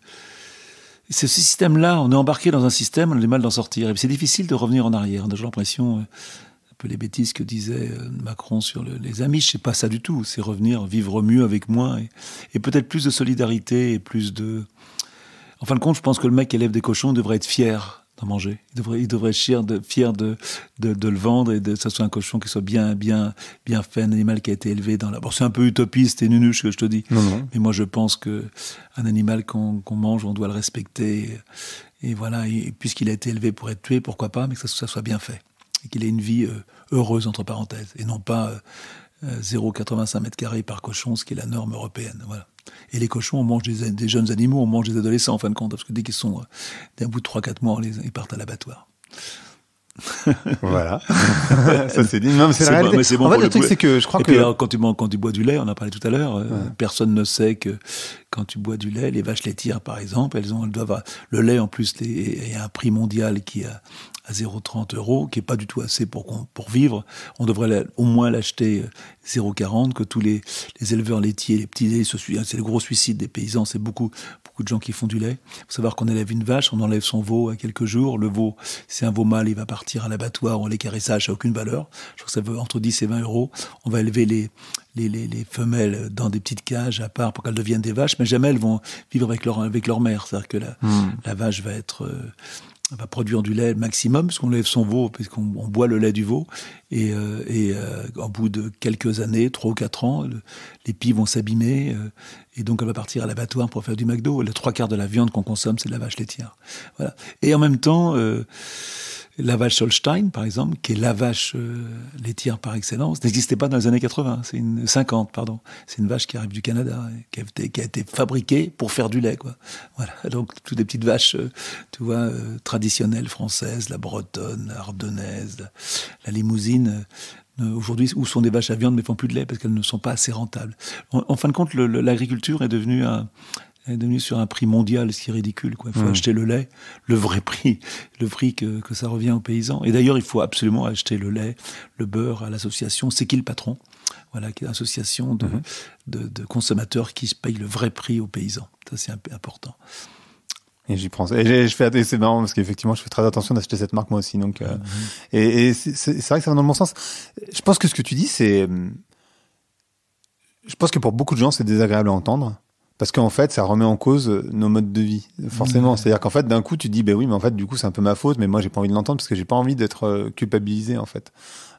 ce système-là, on est embarqué dans un système, on a du mal d'en sortir. Et c'est difficile de revenir en arrière. On a l'impression, les bêtises que disait euh, Macron sur les amis. Je sais pas ça du tout. C'est revenir vivre mieux avec moi et, peut-être plus de solidarité et plus de. En fin de compte, je pense que le mec qui élève des cochons devrait être fier d'en manger. Il devrait, être fier de, de, de, le vendre et de, que ce soit un cochon qui soit bien, bien, bien fait, un animal qui a été élevé dans la. Bon, c'est un peu utopiste et nunu que je te dis. Mais moi, je pense que un animal qu'on mange, on doit le respecter. Et, voilà, puisqu'il a été élevé pour être tué, pourquoi pas, mais que ça, ça soit bien fait et qu'il ait une vie euh, heureuse, entre parenthèses, et non pas 0,85 euh, euh, m carrés par cochon, ce qui est la norme européenne. Voilà. Et les cochons, on mange des, des, jeunes animaux, on mange des adolescents en fin de compte, parce que dès qu'ils sont d'un bout de 3-4 mois, ils partent à l'abattoir. [laughs] voilà. [laughs] ça c'est dit. Non, c'est en le truc, c'est que je crois que. quand, tu, quand bois du lait, on en parlé tout à l'heure, euh, personne ne sait que quand tu bois du lait, les vaches laitières, par exemple, elles, ont, doivent. Le lait, en plus, il y a un prix mondial qui est à, 0,30 euros, qui n'est pas du tout assez pour, pour vivre. On devrait au moins l'acheter euh, 0,40 que tous les, éleveurs laitiers, les petits laits, ah, c'est le gros suicide des paysans, c'est beaucoup, beaucoup de gens qui font du lait. Il faut savoir qu'on élève une vache, on enlève son veau à quelques jours. Le veau, c'est un veau mâle, il va partir à l'abattoir, on l'écarissage, ça n'a aucune valeur. Je crois que ça veut entre 10 et 20 euros. On va élever les, les, les, femelles dans des petites cages à part pour qu'elles deviennent des vaches, mais jamais elles vont vivre avec leur, avec leur mère. C'est-à-dire que la, hmm. la, vache va être, euh, on va produire du lait maximum, parce qu'on lève son veau, parce qu'on boit le lait du veau. Et, euh, et euh, au bout de quelques années, trois ou quatre ans, les pies vont s'abîmer. Euh, et donc, elle va partir à l'abattoir pour faire du McDo. Le trois quarts de la viande qu'on consomme, c'est de la vache laitière. Voilà. Et en même temps, la vache Holstein, par exemple, qui est la vache euh, laitière par excellence, n'existait pas dans les années 80. C'est une 50, pardon. C'est une vache qui arrive du Canada, hein, qui a, été, fabriquée pour faire du lait, quoi. Voilà. [laughs] Donc toutes des petites vaches, euh, tu vois, euh, traditionnelles françaises, la bretonne, la ardennaise, la, limousine. Aujourd'hui, où sont des vaches à viande mais font plus de lait parce qu'elles ne sont pas assez rentables. en fin de compte, l'agriculture est devenue un, est devenue sur un prix mondial, ce qui est ridicule. Quoi. Il faut hmm. acheter le lait, le vrai prix, le prix que, que ça revient aux paysans. Et d'ailleurs, il faut absolument acheter le lait, le beurre à l'association. C'est qui le patron voilà, qui est l'association hmm. de, de, consommateurs qui payent le vrai prix aux paysans. Ça, c'est important. Et j'y pense. Et je fais, c'est marrant parce qu'effectivement, je fais très attention d'acheter cette marque moi aussi. Donc, euh, hmm. et, et c'est vrai que ça va dans le bon sens. Je pense que ce que tu dis, c'est, je pense que pour beaucoup de gens, c'est désagréable à entendre parce qu'en fait, ça remet en cause euh, nos modes de vie, forcément. C'est-à-dire qu'en fait, d'un coup, tu dis, ben oui, mais en fait, du coup, c'est un peu ma faute, mais moi, j'ai pas envie de l'entendre parce que j'ai pas envie d'être euh, culpabilisé, en fait.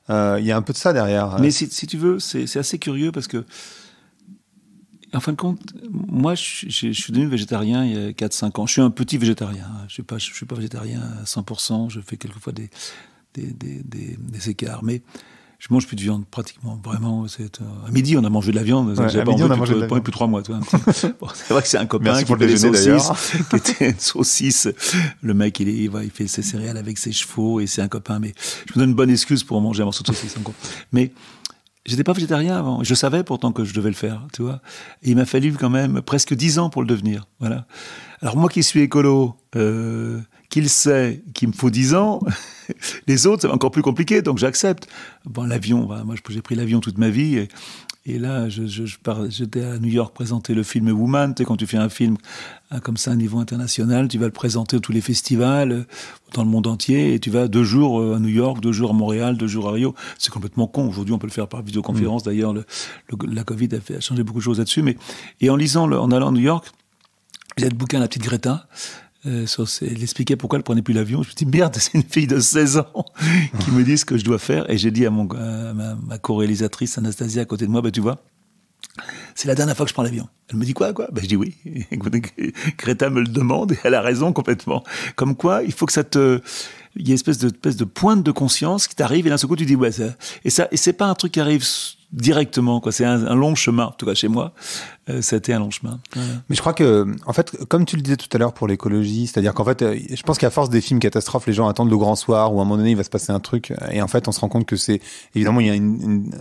Euh, il y a un peu de ça derrière. Mais si, tu veux, c'est assez curieux parce que, en fin de compte, moi, je, suis devenu végétarien il y a 4-5 ans. Je suis un petit végétarien. Hein. Je ne suis, suis, pas végétarien à 100%. Je fais quelquefois des, des, des, des écarts. Mais je mange plus de viande pratiquement vraiment c'est euh, à midi on a mangé de la viande ouais, midi, on a mangé de la viande. plus trois mois [laughs] c'est vrai que c'est un copain qui pour le déjeuner, des saucisses qui était une saucisse le mec il, est, il, il fait ses céréales avec ses chevaux et c'est un copain mais je me donne une bonne excuse pour manger un morceau de saucisse encore mais J'étais pas végétarien avant. Je savais pourtant que je devais le faire, tu vois. il m'a fallu quand même presque dix ans pour le devenir. Voilà. Alors moi qui suis écolo, euh, qu'il sait qu'il me faut dix ans, [laughs] les autres, c'est encore plus compliqué, donc j'accepte. Bon, l'avion, moi j'ai pris l'avion toute ma vie. Et, là, j'étais je, je, à New York présenter le film Woman. Tu sais, quand tu fais un film euh, comme ça à niveau international, tu vas le présenter à tous les festivals euh, dans le monde entier et tu vas deux jours euh, à New York, deux jours à Montréal, deux jours à Rio. C'est complètement con. Aujourd'hui, on peut le faire par vidéoconférence. Mm. D'ailleurs, la Covid a, changé beaucoup de choses là-dessus. Mais et en lisant, en allant à New York, j'ai le bouquin La petite Greta. Euh, elle expliquait pourquoi elle prenait plus l'avion. Je me dis merde, c'est une fille de 16 ans [laughs] qui me dit ce que je dois faire. Et j'ai dit à, mon, ma, co-réalisatrice Anastasia à côté de moi, bah tu vois, c'est la dernière fois que je prends l'avion. Elle me dit quoi, quoi bah, Je dis oui. [laughs] Greta me le demande et elle a raison complètement. Comme quoi, il faut que ça te, il y a une espèce de, espèce de pointe de conscience qui t'arrive et d'un seul coup tu dis ouais et ça et c'est pas un truc qui arrive directement quoi c'est un, long chemin en tout cas chez moi euh, ça a été un long chemin mais je crois que en fait comme tu le disais tout à l'heure pour l'écologie c'est-à-dire qu'en fait euh, je pense qu'à force des films catastrophes les gens attendent le grand soir ou à un moment donné il va se passer un truc euh, et en fait on se rend compte que c'est évidemment il y a une,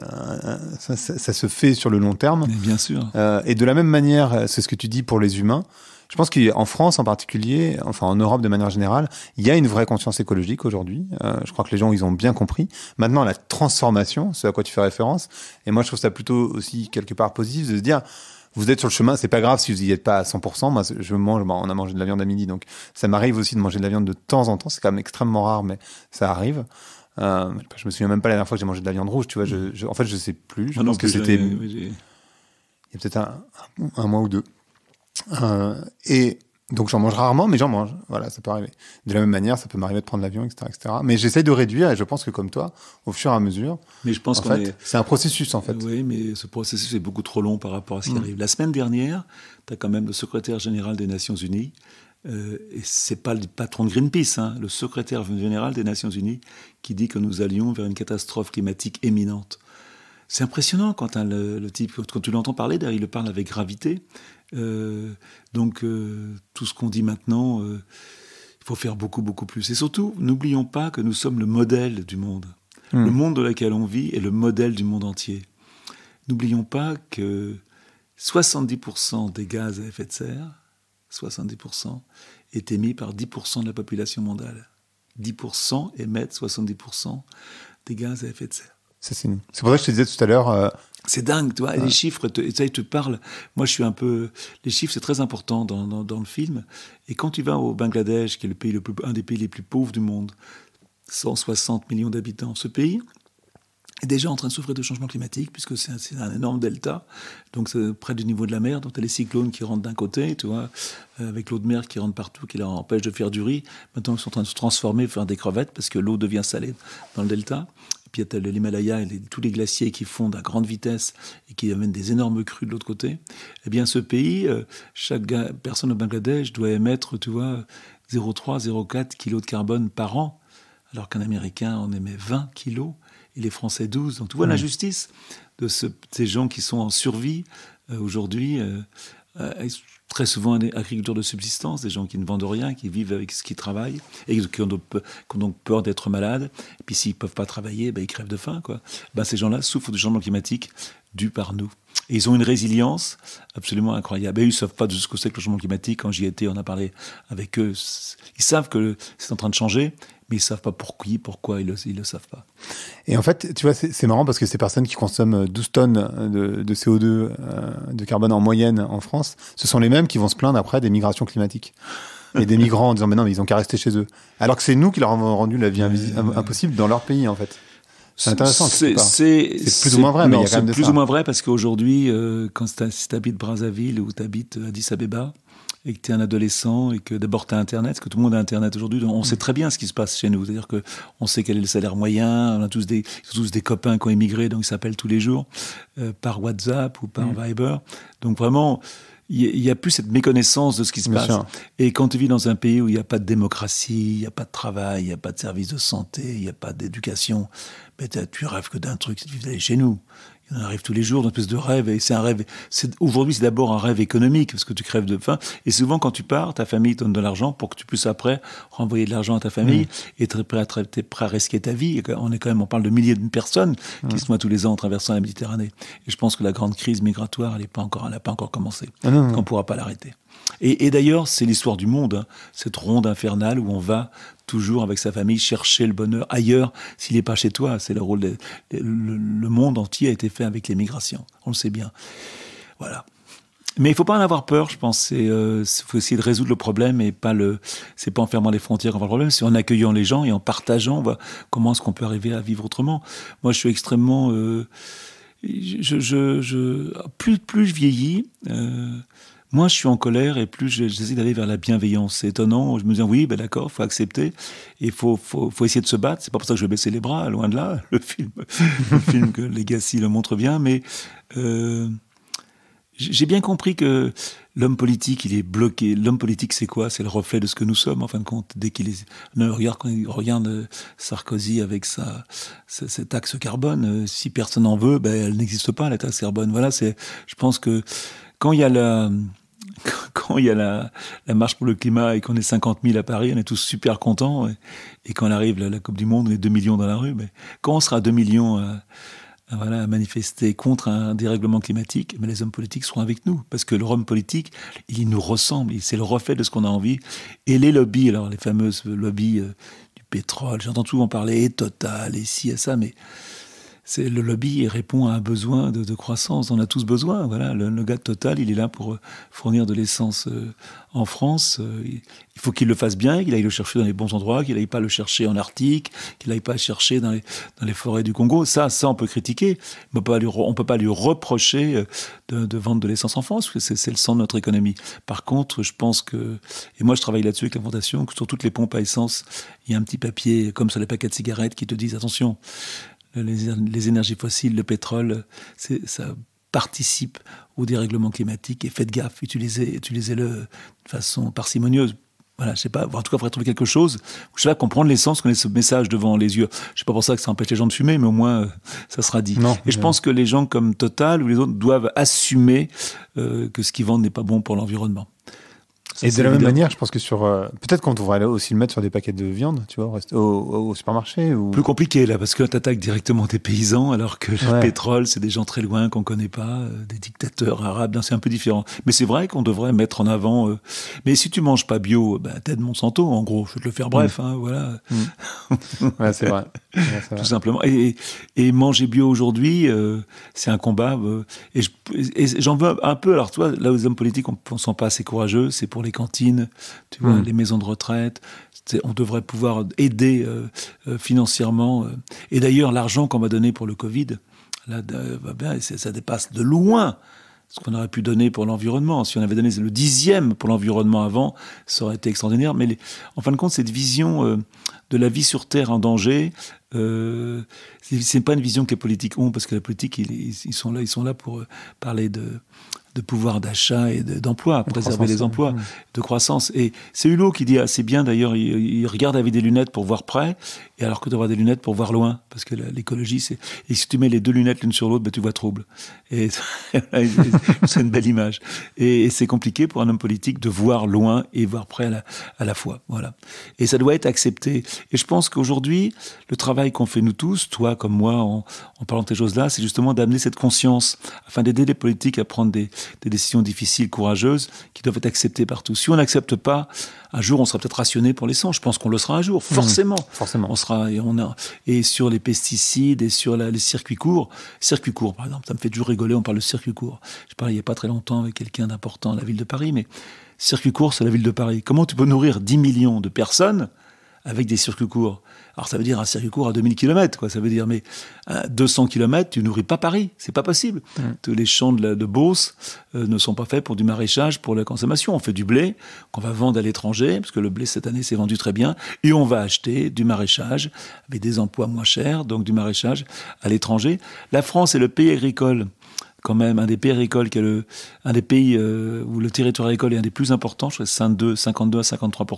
ça, se fait sur le long terme bien sûr et de la même manière c'est ce que tu dis pour les humains je pense qu'en France en particulier, enfin en Europe de manière générale, il y a une vraie conscience écologique aujourd'hui. Euh, je crois que les gens, ils ont bien compris. Maintenant, la transformation, ce à quoi tu fais référence, et moi je trouve ça plutôt aussi quelque part positif de se dire, vous êtes sur le chemin, c'est pas grave si vous y êtes pas à 100%. Moi, je mange, on a mangé de la viande à midi, donc ça m'arrive aussi de manger de la viande de temps en temps. C'est quand même extrêmement rare, mais ça arrive. Euh, je me souviens même pas la dernière fois que j'ai mangé de la viande rouge, tu vois. en fait, je sais plus. Je ah pense que c'était. il y a peut-être un, mois ou deux. Euh, et donc j'en mange rarement, mais j'en mange. Voilà, ça peut arriver. De la même manière, ça peut m'arriver de prendre l'avion, etc., Mais j'essaye de réduire, et je pense que comme toi, au fur et à mesure. Mais je pense en c'est un processus en fait. Oui, mais ce processus est beaucoup trop long par rapport à ce qui mm. arrive. La semaine dernière, tu as quand même le secrétaire général des Nations Unies. Euh, et c'est pas le patron de Greenpeace, hein, le secrétaire général des Nations Unies, qui dit que nous allions vers une catastrophe climatique éminente. C'est impressionnant quand le, type, quand tu l'entends parler, d'ailleurs, il le parle avec gravité. Euh, donc euh, tout ce qu'on dit maintenant, euh, il faut faire beaucoup, beaucoup plus. Et surtout, n'oublions pas que nous sommes le modèle du monde. Hmm. Le monde dans lequel on vit est le modèle du monde entier. N'oublions pas que 70% des gaz à effet de serre, 70%, est émis par 10% de la population mondiale. 10% émettent 70% des gaz à effet de serre. C'est pour ça que je te disais tout à l'heure, c'est dingue, tu vois. Les chiffres, te, ça, ils te parlent. Moi, je suis un peu. Les chiffres, c'est très important dans, le film. Et quand tu vas au Bangladesh, qui est le pays le plus, un des pays les plus pauvres du monde, 160 millions d'habitants, ce pays est déjà en train de souffrir de changement climatique, puisque c'est un, énorme delta. Donc, c'est près du niveau de la mer. Donc, tu as les cyclones qui rentrent d'un côté, tu vois, euh, avec l'eau de mer qui rentre partout, qui leur empêche de faire du riz. Maintenant, ils sont en train de se transformer, faire des crevettes, parce que l'eau devient salée dans le delta puis il l'Himalaya et tous les glaciers qui fondent à grande vitesse et qui amènent des énormes crues de l'autre côté, eh bien ce pays, euh, chaque personne au Bangladesh doit émettre, tu vois, 0,3, 0,4 kg de carbone par an, alors qu'un Américain en émet 20 kg et les Français 12. Donc tu vois l'injustice de ces gens qui sont en survie euh, aujourd'hui. Euh, euh, très souvent agriculteurs de subsistance, des gens qui ne vendent rien, qui vivent avec ce qu'ils travaillent et qui ont donc, peur d'être malades. Et puis s'ils ne peuvent pas travailler, ben, ils crèvent de faim. Quoi. Ben, ces gens-là souffrent du changement climatique dû par nous. ils ont une résilience absolument incroyable. Et ils ne savent pas jusqu'au c'est que le changement climatique. Quand j'y étais, on a parlé avec eux. Ils savent que c'est en train de changer, mais ils savent pas pourquoi, pourquoi ils le, le savent pas. Et en fait, tu vois, c'est marrant parce que ces personnes qui consomment 12 tonnes euh, de, CO2, euh, de carbone en moyenne en France, ce sont les mêmes qui vont se plaindre après des migrations climatiques et des [laughs] migrants en disant mais non mais ils ont qu'à rester chez eux. Alors que c'est nous qui leur avons rendu la vie euh, impossible dans leur pays en fait. C'est intéressant. C'est plus ou moins vrai. C'est plus ou moins vrai parce qu'aujourd'hui, si quand tu habites Brazzaville ou tu habites Addis Abeba, et que tu es un adolescent et que d'abord tu as Internet, que tout le monde a Internet aujourd'hui, on sait mm. très bien ce qui se passe chez nous. C'est-à-dire qu'on sait quel est le salaire moyen, on a tous des, tous des copains qui ont émigré, donc ils s'appellent tous les jours euh, par WhatsApp ou par mm. Viber. Donc vraiment, il n'y a, plus cette méconnaissance de ce qui se passe. Et quand tu vis dans un pays où il n'y a pas de démocratie, il n'y a pas de travail, il n'y a pas de service de santé, il n'y a pas d'éducation, ben tu rêves que d'un truc, c'est de chez nous. On arrive tous les jours, dans une espèce de rêve. Et c'est un rêve. Aujourd'hui, c'est d'abord un rêve économique parce que tu crèves de faim. Et souvent, quand tu pars, ta famille te donne de l'argent pour que tu puisses après renvoyer de l'argent à ta famille mmh. et être prêt, à, risquer ta vie. on est quand même, on parle de milliers de personnes qui mmh. se noient tous les ans en traversant la Méditerranée. Et je pense que la grande crise migratoire, elle n'a pas encore, elle pas encore commencé. Ah on ne pourra pas l'arrêter. Et, d'ailleurs, c'est l'histoire du monde, hein. cette ronde infernale où on va toujours avec sa famille chercher le bonheur ailleurs s'il n'est pas chez toi. C'est le rôle. le, monde entier a été fait avec les migrations. On le sait bien. Voilà. Mais il faut pas en avoir peur, je pense. Il euh, faut essayer de résoudre le problème et pas le. C'est pas en fermant les frontières qu'on va le problème, c'est en accueillant les gens et en partageant. comment est-ce qu'on peut arriver à vivre autrement Moi, je suis extrêmement. Euh, je, je, je, plus, je vieillis, euh, moi, je suis en colère et plus j'essaie d'aller vers la bienveillance. C'est étonnant. Je me dis, oui, ben d'accord, faut accepter. Il faut, faut, essayer de se battre. C'est pas pour ça que je vais baisser les bras, loin de là. [laughs] Le film, le [laughs] film que Legacy le montre bien. Mais euh, j'ai bien compris que l'homme politique, il est bloqué. L'homme politique, c'est quoi C'est le reflet de ce que nous sommes, en fin de compte. Dès qu'il regarde, regarde euh, Sarkozy avec sa, sa, taxe carbone, euh, si personne n'en veut, ben, elle n'existe pas, la taxe carbone. Voilà, c'est, je pense que quand il y a la, [laughs] quand il y a la, marche pour le climat et qu'on est 50 000 à Paris, on est tous super contents. Et, quand on arrive la, la Coupe du Monde, on est 2 millions dans la rue. Mais quand on sera 2 millions euh, euh, à, voilà, manifester contre un dérèglement climatique, mais les hommes politiques seront avec nous. Parce que l'homme politique, il nous ressemble. C'est le reflet de ce qu'on a envie. Et les lobbies, alors les fameuses lobbies euh, du pétrole, j'entends souvent parler, et Total, et ci, et ça, mais c'est le lobby répond à un besoin de, croissance. On a tous besoin. Voilà, le, gars de Total, il est là pour euh, fournir de l'essence euh, en France. Euh, il faut qu'il le fasse bien, qu'il aille le chercher dans les bons endroits, qu'il n'aille pas le chercher en Arctique, qu'il n'aille pas le chercher dans les, dans les, forêts du Congo. Ça, ça on peut critiquer. Mais on ne peut pas lui reprocher de, vendre de l'essence en France, parce que c'est le sang de notre économie. Par contre, je pense que, et moi je travaille là-dessus avec la Fondation, que sur toutes les pompes à essence, il y a un petit papier, comme sur les paquets de cigarettes, qui te disent attention, euh, les, énergies fossiles, le pétrole, euh, ça participe au dérèglement climatique et faites gaffe, utilisez-le de façon parcimonieuse. Voilà, je sais pas, en tout cas, il faudrait trouver quelque chose. Je sais pas, comprendre l'essence, qu'on ait ce message devant les yeux. Je sais pas pour ça que ça empêche les gens de fumer, mais au moins, euh, ça sera dit. et je pense que les gens comme Total ou les autres doivent assumer que ce qu'ils vendent n'est pas bon pour l'environnement et de la même manière, je pense que sur. Euh, peut-être qu'on devrait aussi le mettre sur des paquets de viande, tu vois, au, supermarché. Ou... Plus compliqué, là, parce que tu attaques directement des paysans, alors que le pétrole, c'est des gens très loin qu'on connaît pas, euh, des dictateurs arabes, c'est un peu différent. Mais c'est vrai qu'on devrait mettre en avant. Euh, mais si tu manges pas bio, bah, t'es de Monsanto, en gros. Je vais te le faire bref, mm. hein, voilà. Mm. ouais, c'est vrai. [laughs] tout simplement. Et, manger bio aujourd'hui, euh, c'est un combat. Euh, et j'en veux un peu. Alors, toi, là, aux hommes politiques, on ne sent pas assez courageux. C'est pour les cantines, tu vois, hmm. les maisons de retraite. On devrait pouvoir aider euh, financièrement. Et d'ailleurs, l'argent qu'on m'a donné pour le Covid, là, ça dépasse de loin ce qu'on aurait pu donner pour l'environnement. Si on avait donné le dixième pour l'environnement avant, ça aurait été extraordinaire. Mais en fin de compte, cette vision de la vie sur Terre en danger, euh, c'est pas une vision que les politiques ont, parce que les politiques, ils, sont, là, ils sont là pour euh, parler de, de pouvoir d'achat et d'emploi, de, préserver les emplois, de croissance. Et c'est Hulot qui dit assez bien d'ailleurs, il, regarde avec des lunettes pour voir près, et alors que tu as des lunettes pour voir loin, parce que l'écologie, c'est. Et si tu mets les deux lunettes l'une sur l'autre, ben, tu vois trouble. Et [laughs] c'est une belle image. Et, c'est compliqué pour un homme politique de voir loin et voir près à la, à la fois. Voilà. Et ça doit être accepté. Et je pense qu'aujourd'hui, le travail qu'on fait nous tous, toi comme moi, en, parlant de ces choses-là, c'est justement d'amener cette conscience afin d'aider les politiques à prendre des, décisions difficiles, courageuses, qui doivent être acceptées par tous. Si on n'accepte pas, un jour, on sera peut-être rationné pour les sangs. Je pense qu'on le sera un jour, mmh, forcément. forcément. On sera et on et sur les pesticides et sur les circuits courts, circuits courts par exemple, ça me fait toujours rigoler. On parle de circuits courts. Je parlais il y a pas très longtemps avec quelqu'un d'important à la ville de Paris, mais circuit court, c'est la ville de Paris. Comment tu peux nourrir 10 millions de personnes avec des circuits courts alors ça veut dire un circuit court à 2000 km, quoi. Ça veut dire, mais 200 euh, km, tu nourris pas Paris. C'est pas possible. Mm. Tous les champs de, Beauce euh, ne sont pas faits pour du maraîchage, pour la consommation. On fait du blé qu'on va vendre à l'étranger, parce que le blé cette année s'est vendu très bien, et on va acheter du maraîchage avec des emplois moins chers, donc du maraîchage à l'étranger. La France est le pays agricole quand même un des pays agricoles le, un des pays euh, où le territoire agricole est un des plus importants, je crois 52, 52 à 53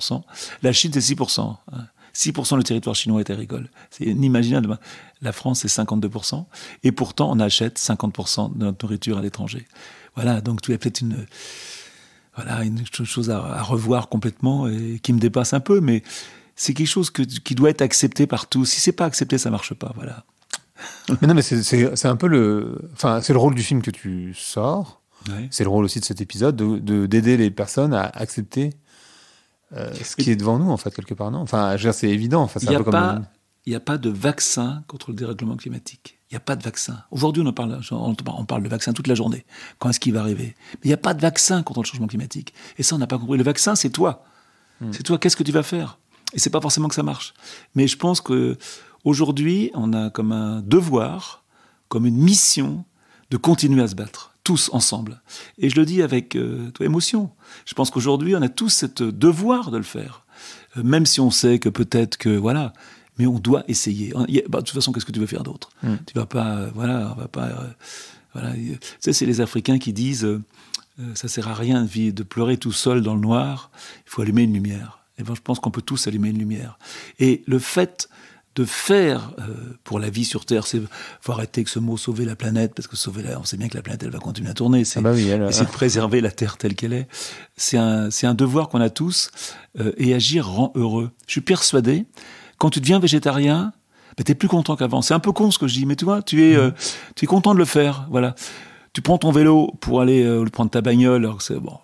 La Chine c'est 6 6% du territoire chinois est agricole. C'est inimaginable. Hein. La France, c'est 52%. Et pourtant, on achète 50% de notre nourriture à l'étranger. Voilà, donc tu as peut-être une, voilà, une chose à, revoir complètement et qui me dépasse un peu, mais c'est quelque chose qui doit être accepté par tous. Si c'est pas accepté, ça marche pas. Voilà. mais non, mais c'est un peu le, enfin, c'est le rôle du film que tu sors. C'est le rôle aussi de cet épisode, d'aider de, d'aider les personnes à accepter euh, ce qui est devant nous, en fait, quelque part, non Enfin, c'est évident. il n'y a, a, pas de vaccin contre le dérèglement climatique. Il n'y a pas de vaccin. Aujourd'hui, on, en parle, on, parle de vaccin toute la journée. Quand est-ce qu'il va arriver Mais il n'y a pas de vaccin contre le changement climatique. Et ça, on n'a pas compris. Le vaccin, c'est toi. Hmm. C'est toi, qu'est-ce que tu vas faire Et ce n'est pas forcément que ça marche. Mais je pense que aujourd'hui, on a comme un devoir, comme une mission de continuer à se battre tous ensemble. Et je le dis avec euh, émotion. Je pense qu'aujourd'hui, on a tous cette devoir de le faire. Euh, même si on sait que peut-être que, voilà, mais on doit essayer. Bah, de toute façon, qu'est-ce que tu veux faire d'autre hmm. Tu vas pas, euh, voilà, on va pas. voilà. Tu sais, c'est les Africains qui disent ça sert à rien de, de pleurer tout seul dans le noir, il faut allumer une lumière. Et ben, je pense qu'on peut tous allumer une lumière. Et le fait de faire euh, pour la vie sur Terre. c'est faut arrêter que ce mot sauver la planète, parce que sauver la, on sait bien que la planète, elle va continuer à tourner. C'est ah bah euh, de préserver la Terre telle qu'elle est. C'est un, un, devoir qu'on a tous, euh, et agir rend heureux. Je suis persuadé, quand tu deviens végétarien, bah, tu es plus content qu'avant. C'est un peu con ce que je dis, mais tu vois, tu es, mmh. tu es content de le faire. Voilà. Tu prends ton vélo pour aller prendre ta bagnole, alors que c'est bon,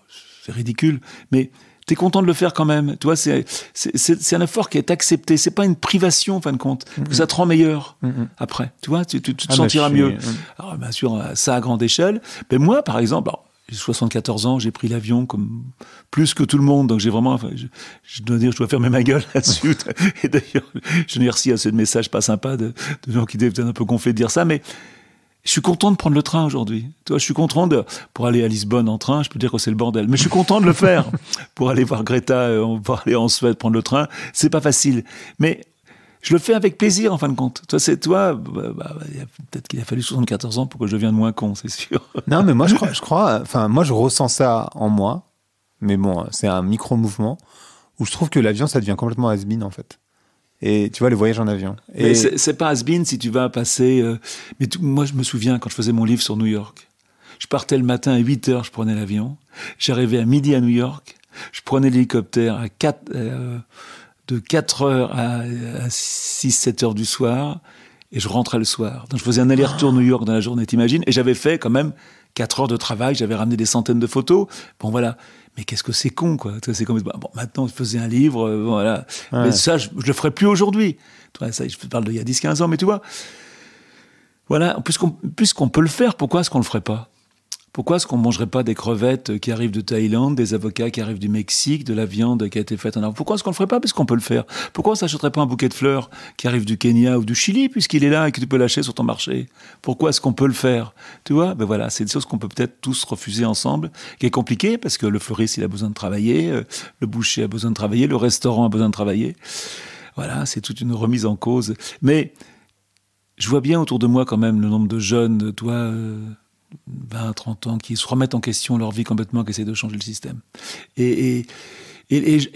ridicule, mais t'es content de le faire quand même. Tu vois, c'est c'est un effort qui est accepté. C'est pas une privation en fin de compte. Ça te rend meilleur après. Tu vois, tu, tu, te ah, bah, sentiras mieux. Mm. Alors bien sûr, euh, ça à grande échelle. Mais moi, par exemple. j'ai 74 ans, j'ai pris l'avion comme plus que tout le monde, donc j'ai vraiment, enfin, je, dois dire, je dois fermer ma gueule [laughs] là-dessus. Et d'ailleurs, je remercie à ce message pas sympa de, de gens qui étaient un peu gonflés de dire ça, mais je suis content de prendre le train aujourd'hui. Toi, je suis content de, pour aller à Lisbonne en train, je peux dire que c'est le bordel. Mais je suis content de le faire. [laughs] pour aller voir Greta, pour euh, aller en Suède prendre le train, c'est pas facile. Mais je le fais avec plaisir en fin de compte. Toi, c'est toi. Bah, bah, bah, peut-être qu'il a fallu 74 ans pour que je devienne moins con, c'est sûr. [laughs] non, mais moi je crois, je crois. Enfin, moi je ressens ça en moi. Mais bon, c'est un micro mouvement où je trouve que l'avion ça devient complètement has en fait et tu vois le voyage en avion. Et c'est pas has-been si tu vas passer. Euh, mais moi, je me souviens quand je faisais mon livre sur New York. Je partais le matin à 8 h je prenais l'avion. J'arrivais à midi à New York. Je prenais l'hélicoptère à euh, de 4 h à, 6, 7 h du soir. Et je rentrais le soir. Donc je faisais un aller-retour New York dans la journée, t'imagines Et j'avais fait quand même 4 heures de travail. J'avais ramené des centaines de photos. Bon, voilà mais qu'est-ce que c'est con, quoi. C'est comme, bah, bon, maintenant, je faisais un livre, euh, voilà. Mais ça, je, le ferai plus aujourd'hui. Ça, je parle d'il y a 10, 15 ans, mais tu vois. Voilà, puisqu'on puisqu'on peut le faire, pourquoi est-ce qu'on le ferait pas pourquoi est-ce qu'on ne mangerait pas des crevettes qui arrivent de Thaïlande, des avocats qui arrivent du Mexique, de la viande qui a été faite en Europe Pourquoi est-ce qu'on ne le ferait pas Parce qu'on peut le faire. Pourquoi on ne s'achèterait pas un bouquet de fleurs qui arrive du Kenya ou du Chili, puisqu'il est là et que tu peux lâcher sur ton marché Pourquoi est-ce qu'on peut le faire Tu vois Ben voilà, c'est des choses qu'on peut peut-être tous refuser ensemble, qui est compliqué, parce que le fleuriste, il a besoin de travailler, euh, le boucher a besoin de travailler, le restaurant a besoin de travailler. Voilà, c'est toute une remise en cause. Mais je vois bien autour de moi quand même le nombre de jeunes, toi... Euh, 20, 30 ans, qui se remettent en question leur vie complètement, qui essaient de changer le système. Et, et,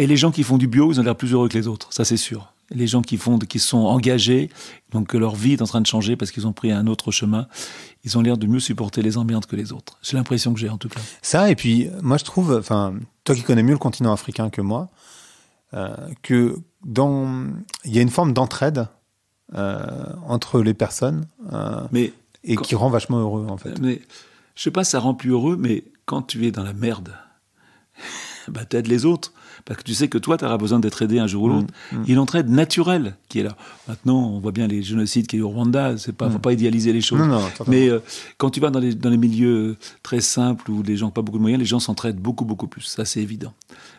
les gens qui font du bio, ils ont l'air plus heureux que les autres, ça c'est sûr. Les gens qui font, qui sont engagés, donc que leur vie est en train de changer parce qu'ils ont pris un autre chemin, ils ont l'air de mieux supporter les ambiantes que les autres. C'est l'impression que j'ai en tout cas. Ça, et puis moi je trouve, enfin, toi qui connais mieux le continent africain que moi, euh, que dans, il y a une forme d'entraide euh, entre les personnes. Euh, mais et qui rend vachement heureux, en fait. Mais je sais pas, ça rend plus heureux, mais quand tu es dans la merde, [laughs] bah, t'aides les autres. Parce que tu sais que toi, tu auras besoin d'être aidé un jour ou mmh, l'autre. Mmh. Il y a l'entraide naturelle qui est là. Maintenant, on voit bien les génocides qui y au Rwanda. C'est pas, mmh. faut pas idéaliser les choses. Mais euh, quand tu vas dans les, dans les milieux euh, très simples où les gens n'ont pas beaucoup de moyens, les gens s'entraident beaucoup, beaucoup plus. Ça, c'est évident.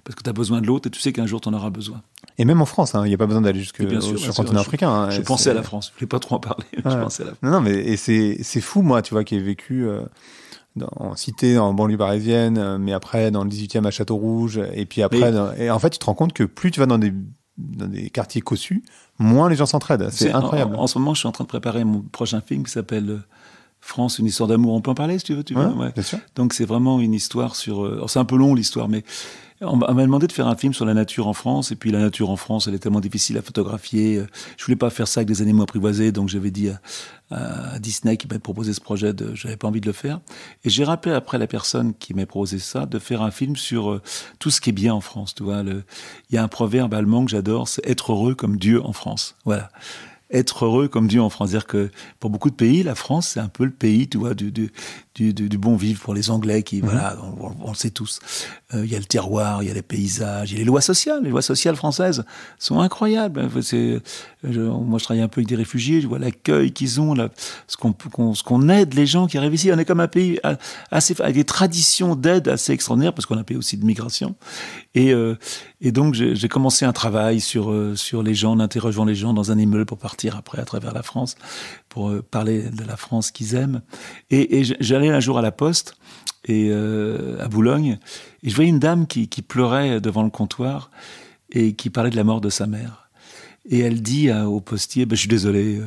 Parce que tu as besoin de l'autre et tu sais qu'un jour, tu en auras besoin. Et même en France, hein, il n'y a pas besoin d'aller jusque sur continent africain. Hein, je, pensais à la France. Je voulais pas trop en parler. [laughs] je pensais à la... Non, non, mais et c'est c'est fou, moi, tu vois, qui ai vécu. Euh, dans, en cité, en banlieue parisienne, euh, mais après dans le 18e à Château-Rouge, et puis après, et en fait, tu te rends compte que plus tu vas dans des dans des quartiers cossus, moins les gens s'entraident. C'est incroyable. En, ce moment, je suis en train de préparer mon prochain film qui s'appelle euh, France, une histoire d'amour. On peut en parler si tu veux. Tu Bien sûr. Donc c'est vraiment une histoire sur. c'est un peu long l'histoire, mais on m'a demandé de faire un film sur la nature en France, et puis la nature en France, elle est tellement difficile à photographier. Euh, je voulais pas faire ça avec des animaux apprivoisés, donc j'avais dit à, Disney qui m'avait proposé ce projet, de, j'avais pas envie de le faire. Et j'ai rappelé après la personne qui m'a proposé ça de faire un film sur euh, tout ce qui est bien en France. Tu vois, il y a un proverbe allemand que j'adore, c'est être heureux comme Dieu en France. Voilà être heureux, comme dit en France. C'est-à-dire que pour beaucoup de pays, la France, c'est un peu le pays, tu vois, du, du, du, bon vivre pour les Anglais qui, mhm. voilà, on, le sait tous. Euh, il y a le terroir, il y a les paysages, il y a les lois sociales. Les lois sociales françaises sont incroyables. moi, je travaille un peu avec des réfugiés, je vois l'accueil qu'ils ont, là, ce qu'on, ce qu'on aide les gens qui arrivent ici. On est comme un pays assez, avec des traditions d'aide assez extraordinaires parce qu'on a un pays aussi de migration. Et, euh, et donc, j'ai commencé un travail sur, euh, sur les gens, en interrogeant les gens dans un immeuble pour partir après à travers la France, pour euh, parler de la France qu'ils aiment. Et, et j'allais un jour à la poste, et à Boulogne, et je voyais une dame qui, qui pleurait devant le comptoir et qui parlait de la mort de sa mère. Et elle dit au postier bah, Je suis désolé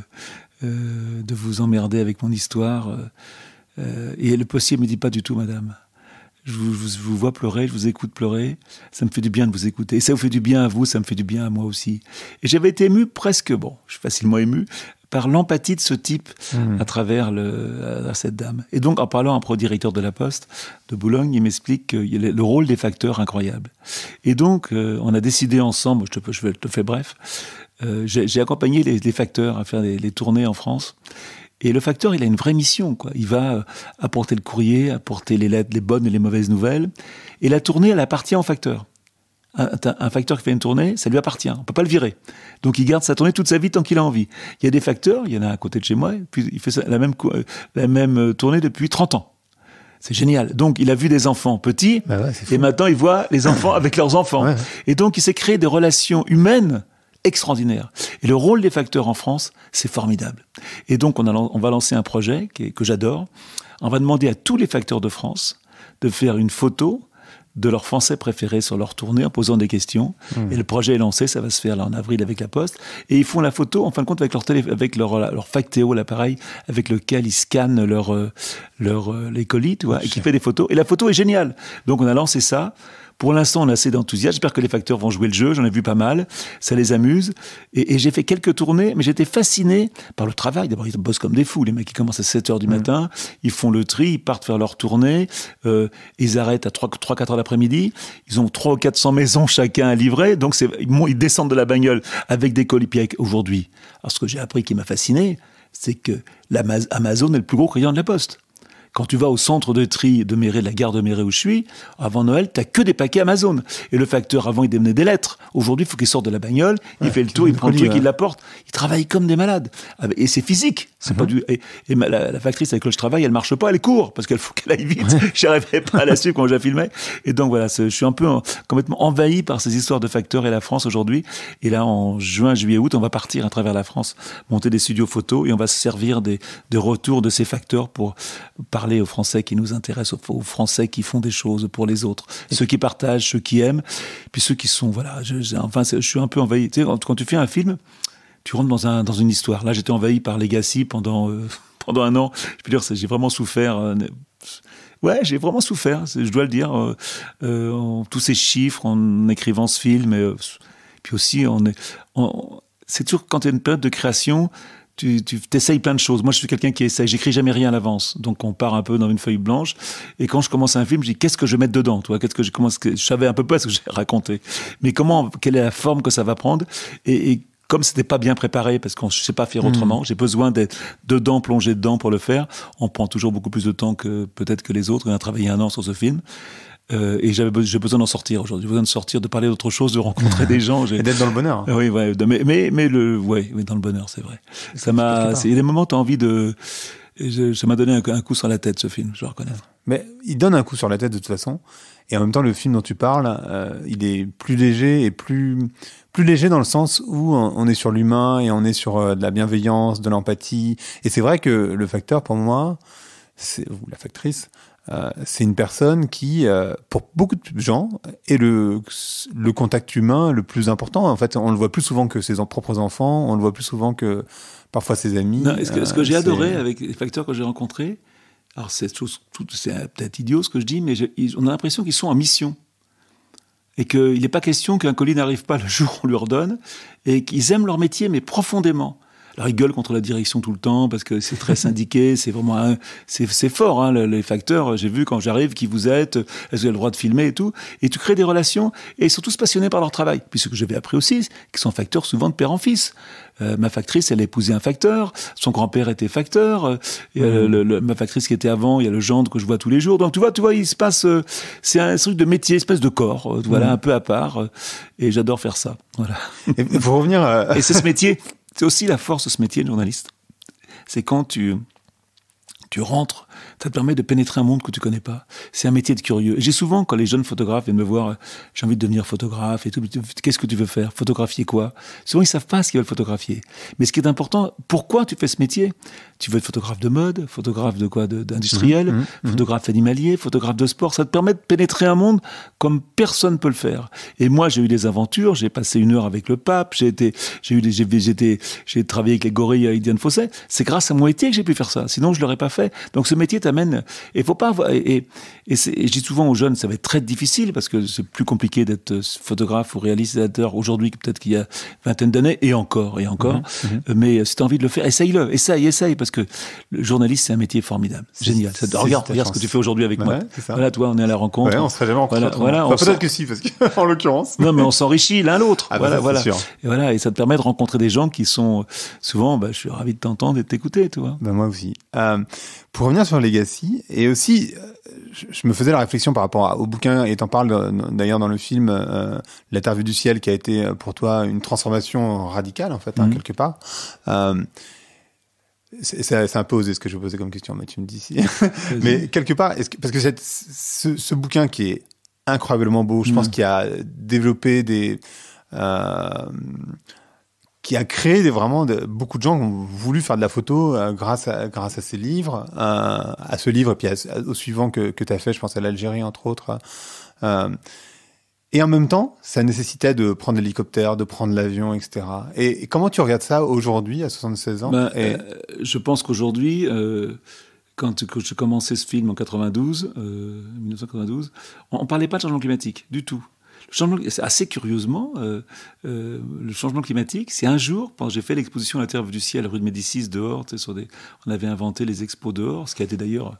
de vous emmerder avec mon histoire. Euh, et le postier me dit pas du tout, madame. Je vous, je vous, vois pleurer, je vous écoute pleurer. Ça me fait du bien de vous écouter. Et ça vous fait du bien à vous, ça me fait du bien à moi aussi. Et j'avais été ému presque, bon, je suis facilement ému, par l'empathie de ce type mmh. à travers le, à cette dame. Et donc, en parlant à un pro-directeur de la Poste de Boulogne, il m'explique le rôle des facteurs incroyable. Et donc, euh, on a décidé ensemble, je te, je te fais bref, euh, j'ai accompagné les, facteurs à faire les, les tournées en France. Et le facteur, il a une vraie mission. Quoi. Il va euh, apporter le courrier, apporter les, lettres, les bonnes et les mauvaises nouvelles. Et la tournée, elle appartient au facteur. Un, facteur qui fait une tournée, ça lui appartient. On peut pas le virer. Donc il garde sa tournée toute sa vie tant qu'il a envie. Il y a des facteurs, il y en a à côté de chez moi, puis il fait la même, euh, euh, tournée depuis 30 ans. C'est génial. Donc, il a vu des enfants petits, bah et maintenant il voit les enfants avec leurs enfants. [laughs] Et donc, il s'est créé des relations humaines extraordinaire. Et le rôle des facteurs en France, c'est formidable. Et donc, on, on, va lancer un projet que, j'adore. On va demander à tous les facteurs de France de faire une photo de leur français préféré sur leur tournée en posant des questions. Mmh. Et le projet est lancé, ça va se faire là en avril avec la Poste. Et ils font la photo en fin de compte avec leur, télé, avec leur factéo, l'appareil avec lequel ils scannent leur, euh, leur, euh, les colis, tu et qui fait des photos. Et la photo est géniale. Donc on a lancé ça. Pour l'instant, on a assez d'enthousiasme. J'espère que les facteurs vont jouer le jeu. J'en ai vu pas mal. Ça les amuse. Et, j'ai fait quelques tournées, mais j'étais fasciné par le travail. D'abord, ils bossent comme des fous. Les mecs, ils commencent à 7 heures du mmh. matin. Ils font le tri. Ils partent faire leur tournée. Euh, ils arrêtent à 3-4 heures l'après-midi. Ils ont 3 ou 400 maisons chacun à livrer. Donc, ils descendent de la bagnole avec des colis colipièques aujourd'hui. Alors, ce que j'ai appris qui m'a fasciné, c'est que l'Amazon est le plus gros client de la Poste. Quand tu vas au centre de tri de Méré, de la gare de Méré où je suis, avant Noël, t'as que des paquets Amazon. Et le facteur, avant, il démenait des lettres. Aujourd'hui, il faut qu'il sorte de la bagnole, il fait le tour, il prend le truc, la porte. Il travaille comme des malades. Ah, et c'est physique. C'est pas mhm. du. Et, et la, la, factrice avec laquelle je travaille, elle marche pas, elle court parce qu'elle faut [laughs] qu'elle aille vite. Ouais. [laughs] J'arrivais pas à la suivre quand j'ai filmé Et donc voilà, je suis un peu complètement envahi par ces histoires de facteurs et la France aujourd'hui. Et là, en juin, juillet, août, on va partir à travers la France, monter des studios photos et on va se servir des, des retours de ces facteurs pour parler aux Français qui nous intéressent, aux, Français qui font des choses pour les autres, ceux qui partagent, ceux qui aiment, puis ceux qui sont voilà. Je, enfin, je suis un peu envahi. Tu quand tu fais un film tu rentres dans, un, dans une histoire. Là, j'étais envahi par Legacy pendant, euh, [laughs] pendant un an. Je peux dire, j'ai vraiment souffert. Euh, ouais, j'ai vraiment souffert, je dois le dire. Euh, en, tous ces chiffres, en écrivant ce film, et, puis aussi, on est, c'est toujours quand il y une période de création, tu, tu essayes plein de choses. Moi, je suis quelqu'un qui essaye. J'écris jamais rien à l'avance. Donc, on part un peu dans une feuille blanche. Et quand je commence un film, je dis qu'est-ce que je vais mettre dedans, toi Qu'est-ce que je commence Je savais un peu pas ce que j'ai [laughs] raconté, mais comment Quelle est la forme que ça va prendre et, et comme c'était pas bien préparé, parce qu'on ne sait pas faire mhm. autrement, j'ai besoin d'être dedans, plongé dedans pour le faire. On prend toujours beaucoup plus de temps que peut-être que les autres. On a travaillé un an sur ce film. Euh, et j'avais j'ai besoin d'en sortir aujourd'hui. J'ai besoin de sortir, de parler d'autre chose, de rencontrer [laughs] des gens. Et d'être dans le bonheur. Euh, oui, ouais, mais, mais, mais le, ouais, oui, dans le bonheur, c'est vrai. Ça m'a, il y a des moments où as envie de, je, ça m'a donné un, coup sur la tête, ce film, je dois reconnaître. Mais il donne un coup sur la tête de toute façon. Et en même temps, le film dont tu parles, euh, il est plus léger et plus, plus léger dans le sens où on est sur l'humain et on est sur euh, de la bienveillance, de l'empathie. Et c'est vrai que le facteur, pour moi, c'est, ou la factrice, euh, c'est une personne qui, euh, pour beaucoup de gens, est le, le contact humain le plus important. En fait, on le voit plus souvent que ses propres enfants, on le voit plus souvent que parfois ses amis. ce que, j'ai adoré avec les facteurs que j'ai rencontrés, alors c'est, peut-être idiot ce que je dis, mais on a l'impression qu'ils sont en mission et qu'il n'est pas question qu'un colis n'arrive pas le jour où on lui redonne. et qu'ils aiment leur métier, mais profondément. Alors ils contre la direction tout le temps parce que c'est très [laughs] syndiqué, c'est vraiment c'est fort hein, les facteurs. J'ai vu quand j'arrive qui vous êtes, est-ce que vous avez le droit de filmer et tout. Et tu crées des relations et ils sont tous passionnés par leur travail. Puis ce que j'avais appris aussi, qu'ils sont facteurs souvent de père en fils. Euh, ma factrice, elle a épousé un facteur, son grand-père était facteur, euh, euh, ma factrice qui était avant, il y a le gendre que je vois tous les jours. Donc tu vois, tu vois, il se passe, c'est un, truc de métier, espèce de corps, voilà, mm. un peu à part. et j'adore faire ça. Voilà. Et pour revenir [laughs] Et c'est ce métier [laughs] C'est aussi la force de ce métier de journaliste. C'est quand tu, tu rentres ça te permet de pénétrer un monde que tu connais pas. C'est un métier de curieux. J'ai souvent, quand les jeunes photographes viennent me voir, euh, j'ai envie de devenir photographe et tout, qu'est-ce que tu veux faire Photographier quoi Souvent, ils savent pas ce qu'ils veulent photographier. Mais ce qui est important, pourquoi tu fais ce métier Tu veux être photographe de mode, photographe de quoi D'industriel, mhm, mhm, photographe animalier, photographe de sport. Ça te permet de pénétrer un monde comme personne peut le faire. Et moi, j'ai eu des aventures. J'ai passé une heure avec le pape. J'ai été, j'ai eu des, j'ai travaillé avec les gorilles, avec Diane Fosset. C'est grâce à mon métier que j'ai pu faire ça. Sinon, je l'aurais pas fait. Donc, ce métier métier t'amène. Et faut pas. Et, je dis souvent aux jeunes, ça va être très difficile parce que c'est plus compliqué d'être photographe ou réalisateur aujourd'hui que peut-être qu'il y a vingtaine d'années et encore et encore. Mhm, mhm. Euh, mais si as envie de le faire, essaye-le, essaye, essaye parce que le journaliste c'est un métier formidable, génial. regarde, ce que tu fais aujourd'hui avec moi. Voilà, toi, on est à la rencontre. on serait jamais peut-être que si, parce [laughs] l'occurrence. Non, mais on s'enrichit l'un l'autre. Ah, bah, voilà, voilà. Et voilà, et ça te permet de rencontrer des gens qui sont souvent. Bah, je suis ravi de t'entendre et de t'écouter, tu Ben, moi aussi. Euh, pour revenir sur Legacy, et aussi, euh, je me faisais la réflexion par rapport au bouquin, et t'en parles euh, d'ailleurs dans le film, euh, l'interview du ciel, qui a été pour toi une transformation radicale, en fait, hein, mhm. quelque part. c'est un peu osé ce que je vais poser comme question, mais tu me dis si. [laughs] mais quelque part, que, parce que ce, bouquin qui est incroyablement beau, je pense mhm. qu'il a développé des qui a créé vraiment beaucoup de gens qui ont voulu faire de la photo euh, grâce à grâce à ces livres, euh, à ce livre et puis au suivant que, que tu as fait, je pense à l'Algérie entre autres. Euh, et en même temps, ça nécessitait de prendre l'hélicoptère, de prendre l'avion, etc. Et, comment tu regardes ça aujourd'hui, à 76 ans ben, Je pense qu'aujourd'hui, quand, je commençais ce film en 92, 1992, on ne parlait pas de changement climatique du tout assez curieusement, euh, euh, le changement climatique, c'est un jour, quand j'ai fait l'exposition à la Terre du Ciel, rue de Médicis, dehors, sur des, on avait inventé les expos dehors, ce qui a été d'ailleurs,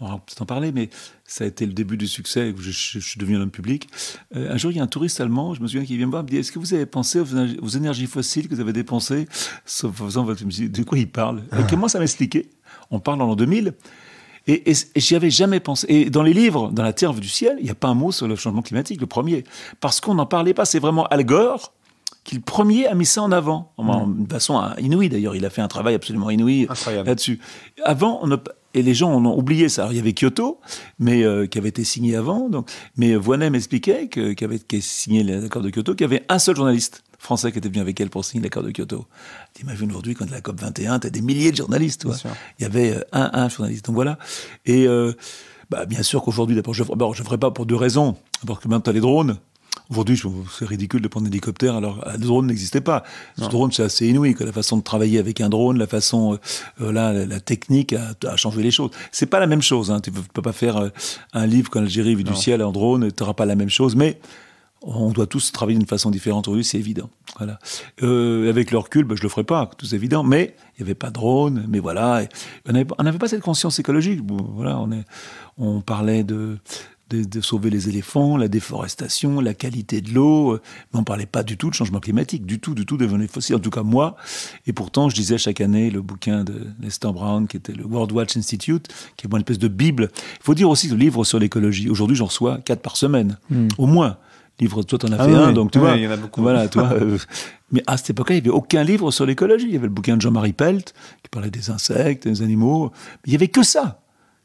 on va peut-être en parler, mais ça a été le début du succès, je, suis devenu un homme public. Euh, un jour, il y a un touriste allemand, je me souviens, qui vient me voir, me dit, est-ce que vous avez pensé aux, énergies fossiles que vous avez dépensées, sauf faisant votre musique, de quoi il parle Il commence ah. à m'expliquer. On parle en l'an 2000, et, j'y avais jamais pensé. Et dans les livres, dans La Terre du ciel, il n'y a pas un mot sur le changement climatique, le premier. Parce qu'on n'en parlait pas. C'est vraiment Al Gore qui, le premier, a mis ça en avant. En, mm. De façon hein, inouïe, d'ailleurs. Il a fait un travail absolument inouï là-dessus. Avant, et les gens en ont oublié ça. Alors, il y avait Kyoto, mais euh, qui avait été signé avant. Donc, mais Voinet expliquait qui avait signé signé l'accord de Kyoto, qu'il y avait un seul journaliste Français qui était venu avec elle pour signer l'accord de Kyoto. T'imagines aujourd'hui, quand la COP 21, t'as des milliers de journalistes, Il y avait euh, un, journaliste. Donc voilà. Et euh, bah, bien sûr qu'aujourd'hui, d'abord, je ne ferai pas pour deux raisons. D'abord que maintenant, t'as les drones. Aujourd'hui, c'est ridicule de prendre un hélicoptère alors euh, les drones n'existait pas. Les drone, c'est assez inouï. la façon de travailler avec un drone, la façon, la, technique a, changé les choses. C'est pas la même chose. Hein. Tu peux pas faire un livre quand Algérie vit du ciel en drone. Tu n'auras pas la même chose. Mais on doit tous travailler d'une façon différente aujourd'hui, c'est évident. Voilà. Euh, avec le recul, ben, je le ferai pas, tout évident. Mais il n'y avait pas de drone, mais voilà. on n'avait pas cette conscience écologique. voilà, on, est, on parlait de, de, sauver les éléphants, la déforestation, la qualité de l'eau. Euh, mais on ne parlait pas du tout de changement climatique, du tout, du tout devenu fossile. en tout cas moi. Et pourtant, je disais chaque année le bouquin de Lester Brown, qui était le World Watch Institute, qui est une espèce de bible. Il faut dire aussi que le livre sur l'écologie, aujourd'hui j'en reçois quatre par semaine, hmm. au moins livre Toi, t'en as fait un, donc tu vois. Ah il y en a beaucoup. Voilà, toi. [laughs] Euh, mais à cette époque-là, il n'y avait aucun livre sur l'écologie. Il y avait le bouquin de Jean-Marie Pelt qui parlait des insectes, des animaux. Mais il n'y avait que ça.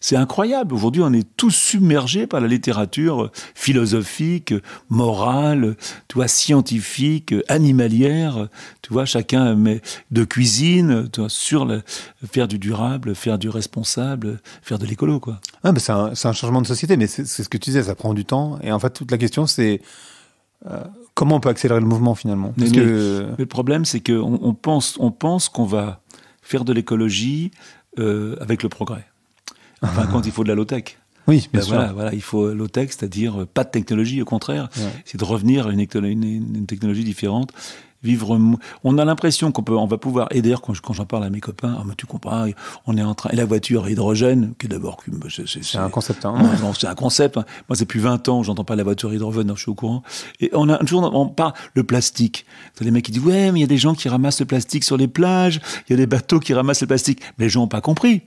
C'est incroyable. Aujourd'hui, on est tous submergés par la littérature philosophique, morale, tu scientifique, animalière. Tu vois, chacun met de cuisine, tu sur le, faire du durable, faire du responsable, faire de l'écolo, quoi. Ah, c'est un, changement de société, mais c'est ce que tu disais, ça prend du temps. Et en fait, toute la question, c'est euh, comment on peut accélérer le mouvement finalement le problème, c'est qu'on on pense, qu'on va faire de l'écologie euh, avec le progrès. Par contre, il faut de la low-tech. Oui, bien ben Voilà, voilà, il faut low-tech, c'est-à-dire euh, pas de technologie, au contraire. C'est de revenir à une, une, technologie différente. Vivre, on a l'impression qu'on peut, on va pouvoir. Et d'ailleurs, quand, j'en parle à mes copains, oh, mais tu comprends, on est en train. Et la voiture hydrogène, qui d'abord, c'est un concept. Hein. c'est un concept. Moi, c'est plus 20 ans, j'entends pas la voiture hydrogène, je suis au courant. Et on a toujours, on parle le plastique. Les mecs qui disent, ouais, mais il y a des gens qui ramassent le plastique sur les plages, il y a des bateaux qui ramassent le plastique. Mais les gens n'ont pas compris.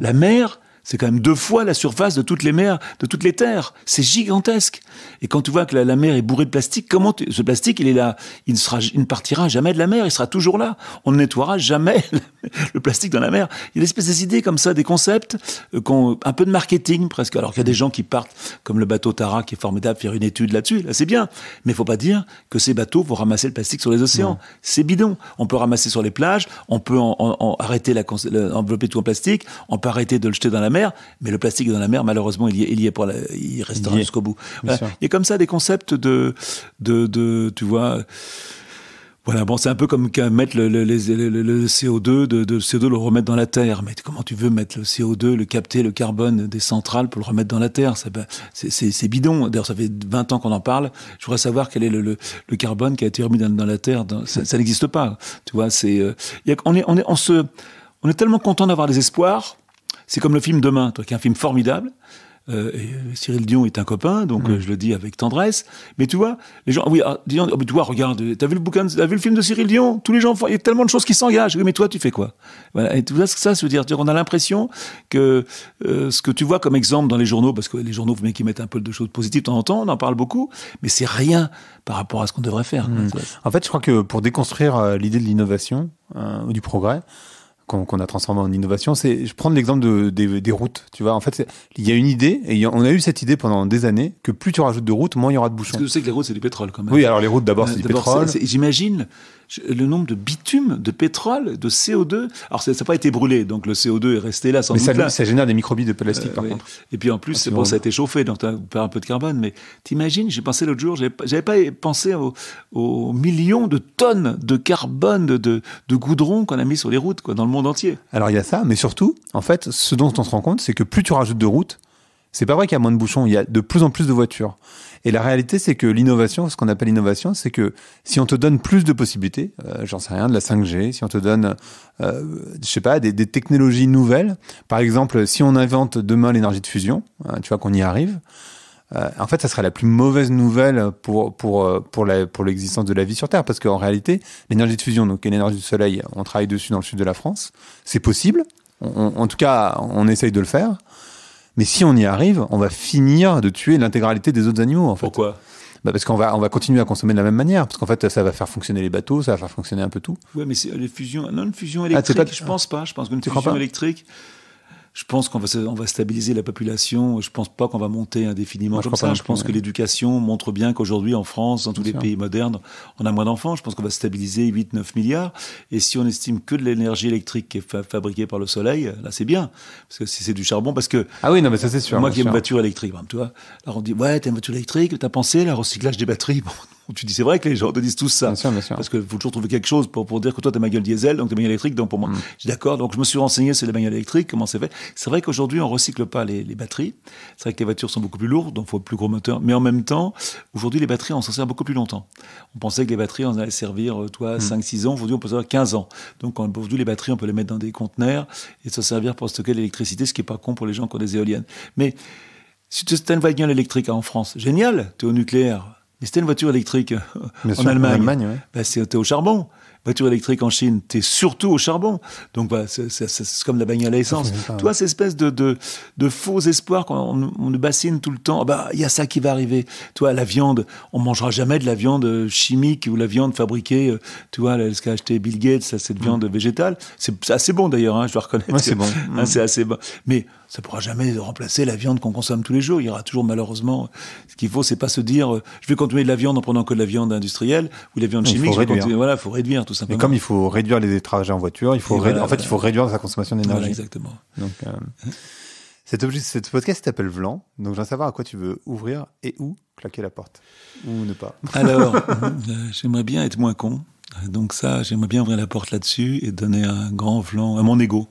La mer, c'est quand même deux fois la surface de toutes les mers, de toutes les terres. C'est gigantesque. Et quand tu vois que la, mer est bourrée de plastique, comment ce plastique, il est là, il ne, sera, il ne partira jamais de la mer, il sera toujours là. On ne nettoiera jamais [laughs] le plastique dans la mer. Il y a des espèces d'idées comme ça, des concepts, euh, un peu de marketing presque. Alors qu'il y a des gens qui partent, comme le bateau Tara, qui est formidable, faire une étude là-dessus. Là, c'est bien. Mais il faut pas dire que ces bateaux vont ramasser le plastique sur les océans. C'est bidon. On peut ramasser sur les plages, on peut en, arrêter la, envelopper tout en plastique, on peut arrêter de le jeter dans la mer mais le plastique dans la mer, malheureusement, il y est, il pour il restera jusqu'au bout. Euh, il y a comme ça des concepts de, de, de tu vois. Voilà, bon, c'est un peu comme mettre le, le, CO2, de, CO2 le remettre dans la terre. Mais comment tu veux mettre le CO2, le capter, le carbone des centrales pour le remettre dans la terre ben, C'est bidon. D'ailleurs, ça fait 20 ans qu'on en parle. Je voudrais savoir quel est le, carbone qui a été remis dans, la terre. ça, n'existe pas. Tu vois, c'est euh, est on est on se on est tellement content d'avoir des espoirs c'est comme le film Demain, toi, qui est un film formidable. Euh, euh, Cyril Dion est un copain, donc mm. euh, je le dis avec tendresse. Mais tu vois, les gens, oui, Dion. Ah, disons, toi, regarde, t'as vu le bouquin, vu le film de Cyril Dion Tous les gens, il y a tellement de choses qui s'engagent. mais toi, tu fais quoi Et tout ça, ça veut dire, on a l'impression que ce que tu vois comme exemple dans les journaux, parce que les journaux, vous qui mettent un peu de choses positives de temps en temps, on en parle beaucoup, mais c'est rien par rapport à ce qu'on devrait faire. Mm. En fait, je crois que pour déconstruire l'idée de l'innovation ou du progrès, qu'on a transformé en innovation. C'est, je prends l'exemple des, routes. Tu vois, en fait, il y a une idée et on a eu cette idée pendant des années que plus tu rajoutes de routes, moins il y aura de bouchons. Parce que tu sais que les routes c'est du pétrole quand même. Oui, alors les routes d'abord euh, c'est du pétrole. J'imagine le nombre de bitume, de pétrole, de CO2. Alors, ça n'a pas été brûlé, donc le CO2 est resté là sans mais ça, ça génère des microbilles de plastique, euh, par contre. Et puis, en plus, ah, ça a été chauffé, donc tu perds un peu de carbone. Mais t'imagines, j'ai pensé l'autre jour, j'avais pas pensé aux, millions de tonnes de carbone, de, goudron qu'on a mis sur les routes, quoi, dans le monde entier. Alors, il y a ça, mais surtout, en fait, ce dont on se rend compte, c'est que plus tu rajoutes de routes, c'est pas vrai qu'il y a moins de bouchons, il y a de plus en plus de voitures. Et la réalité, c'est que l'innovation, ce qu'on appelle l'innovation, c'est que si on te donne plus de possibilités, euh, j'en sais rien, de la 5G, si on te donne, euh, je sais pas, des, technologies nouvelles, par exemple, si on invente demain l'énergie de fusion, hein, tu vois qu'on y arrive, euh, en fait, ça serait la plus mauvaise nouvelle pour pour euh, pour la pour l'existence de la vie sur Terre, parce qu'en réalité, l'énergie de fusion, donc l'énergie du soleil, on travaille dessus dans le sud de la France, c'est possible. en tout cas, on essaye de le faire. Mais si on y arrive, on va finir de tuer l'intégralité des autres animaux. En fait. Pourquoi bah, parce qu'on va, on va continuer à consommer de la même manière, parce qu'en fait, ça va faire fonctionner les bateaux, ça va faire fonctionner un peu tout. Oui, mais c'est une fusion ah, électrique, ah, pas... je pense pas, je pense une fusion électrique, je pense qu'on va, on va stabiliser la population. Je pense pas qu'on va monter indéfiniment comme ça. Je pense que l'éducation montre bien qu'aujourd'hui, en France, dans tous les pays modernes, on a moins d'enfants. Je pense qu'on va stabiliser 8-9 milliards. Et si on estime que de l'énergie électrique qui est fabriquée par le soleil, là, c'est bien. Parce que si c'est du charbon, parce que. Ah oui, non, mais ça, c'est sûr. Moi qui ai une voiture électrique, tu Alors on dit, ouais, t'as une voiture électrique, t'as pensé, le recyclage des batteries. [laughs] tu dis c'est vrai que les gens te disent tout ça. Bien sûr, bien sûr. Parce que faut toujours trouver quelque chose pour, pour dire que toi t'as ma gueule diesel, donc t'as ma gueule électrique, donc pour moi. Mm. je suis d'accord, donc je me suis renseigné sur les bagnoles électriques, comment c'est fait. C'est vrai qu'aujourd'hui on recycle pas les, les batteries. C'est vrai que les voitures sont beaucoup plus lourdes, donc faut plus gros moteur. Mais en même temps, aujourd'hui les batteries on s'en sert beaucoup plus longtemps. On pensait que les batteries on allait servir euh, toi 5-6 mm. ans, aujourd'hui on peut servir 15 ans. Donc aujourd'hui les batteries on peut les mettre dans des conteneurs et se servir pour stocker l'électricité, ce qui est pas con pour les gens qui ont des éoliennes. Mais si tu as une bagnole électrique en France, génial, tu es au nucléaire, mais c'était une voiture électrique euh, en, Allemagne. en, Allemagne. Ouais. Bah, au charbon. Voiture électrique en Chine, es surtout au charbon. Donc, bah, c'est comme la bagnole à essence. Tu Toi, cette espèce de, de, faux espoir qu'on nous bassine tout le temps. Ah bah, il y a ça qui va arriver. Toi, la viande, on mangera jamais de la viande euh, chimique ou la viande fabriquée. Euh, tu vois, ce qu'a acheté Bill Gates, ça, cette mm. viande végétale. C'est assez bon d'ailleurs, hein, je dois reconnaître. c'est bon. [laughs] c'est mm. assez bon. Mais ça pourra jamais remplacer la viande qu'on consomme tous les jours. Il y aura toujours malheureusement. Ce qu'il faut, c'est pas se dire, euh, je vais continuer de la viande en prenant que de la viande industrielle ou de la viande chimique. Il faut réduire. Voilà, faut réduire tout simplement. Et comme il faut réduire les trajets en voiture, il faut en fait, il faut réduire sa consommation d'énergie. Voilà, exactement. Donc, euh, cet, objet, ce podcast s'appelle Vlan. Donc, je savoir à quoi tu veux ouvrir et où claquer la porte ou ne pas. [laughs] Alors, euh, j'aimerais bien être moins con. Donc ça, j'aimerais bien ouvrir la porte là-dessus et donner un grand vlan à mon ego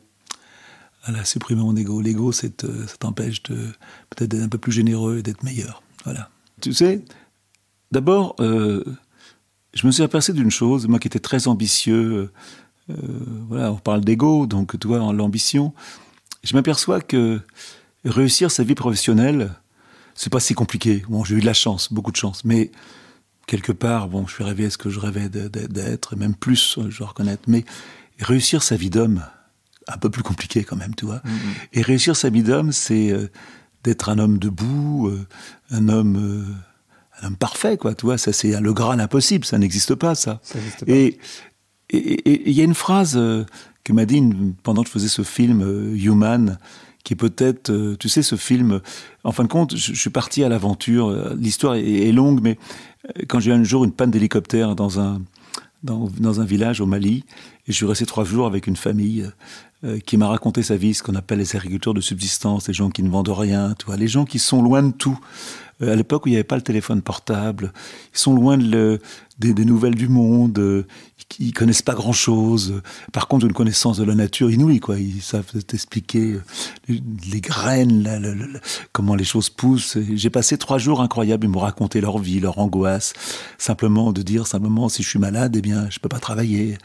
voilà, supprimer mon ego. L'ego, euh, ça t'empêche peut-être d'être un peu plus généreux et d'être meilleur. Voilà. Tu sais, d'abord, euh, je me suis aperçu d'une chose, moi qui étais très ambitieux, euh, voilà, on parle d'ego, donc tu vois, l'ambition, je m'aperçois que réussir sa vie professionnelle, c'est pas si compliqué. Bon, j'ai eu de la chance, beaucoup de chance, mais quelque part, bon, je suis rêvé à ce que je rêvais d'être, même plus, je dois reconnaître, mais réussir sa vie d'homme, un peu plus compliqué quand même, tu vois. Mm, mm. Et réussir sa vie d'homme, c'est euh, d'être un homme debout, euh, un homme... Euh, un homme parfait, quoi, tu vois, ça c'est le graal impossible, ça n'existe pas, ça. ça pas. Et il y a une phrase que m'a dit pendant que je faisais ce film Human, qui est peut-être, tu sais, ce film. En fin de compte, je, suis parti à l'aventure. L'histoire est, longue, mais quand j'ai eu un jour une panne d'hélicoptère dans un dans, dans, un village au Mali, et je suis resté trois jours avec une famille euh, qui m'a raconté sa vie, ce qu'on appelle les agriculteurs de subsistance, les gens qui ne vendent rien, tu vois, les gens qui sont loin de tout. Euh, à l'époque où il n'y avait pas le téléphone portable, ils sont loin de le, des, nouvelles du monde, euh, qui ne connaissent pas grand-chose. Par contre, une connaissance de la nature inouïe, quoi. Ils savent t'expliquer euh, les, graines, comment les choses poussent. J'ai passé trois jours incroyables, ils m'ont raconté leur vie, leur angoisse. Simplement de dire, simplement, si je suis malade, eh bien, je peux pas travailler.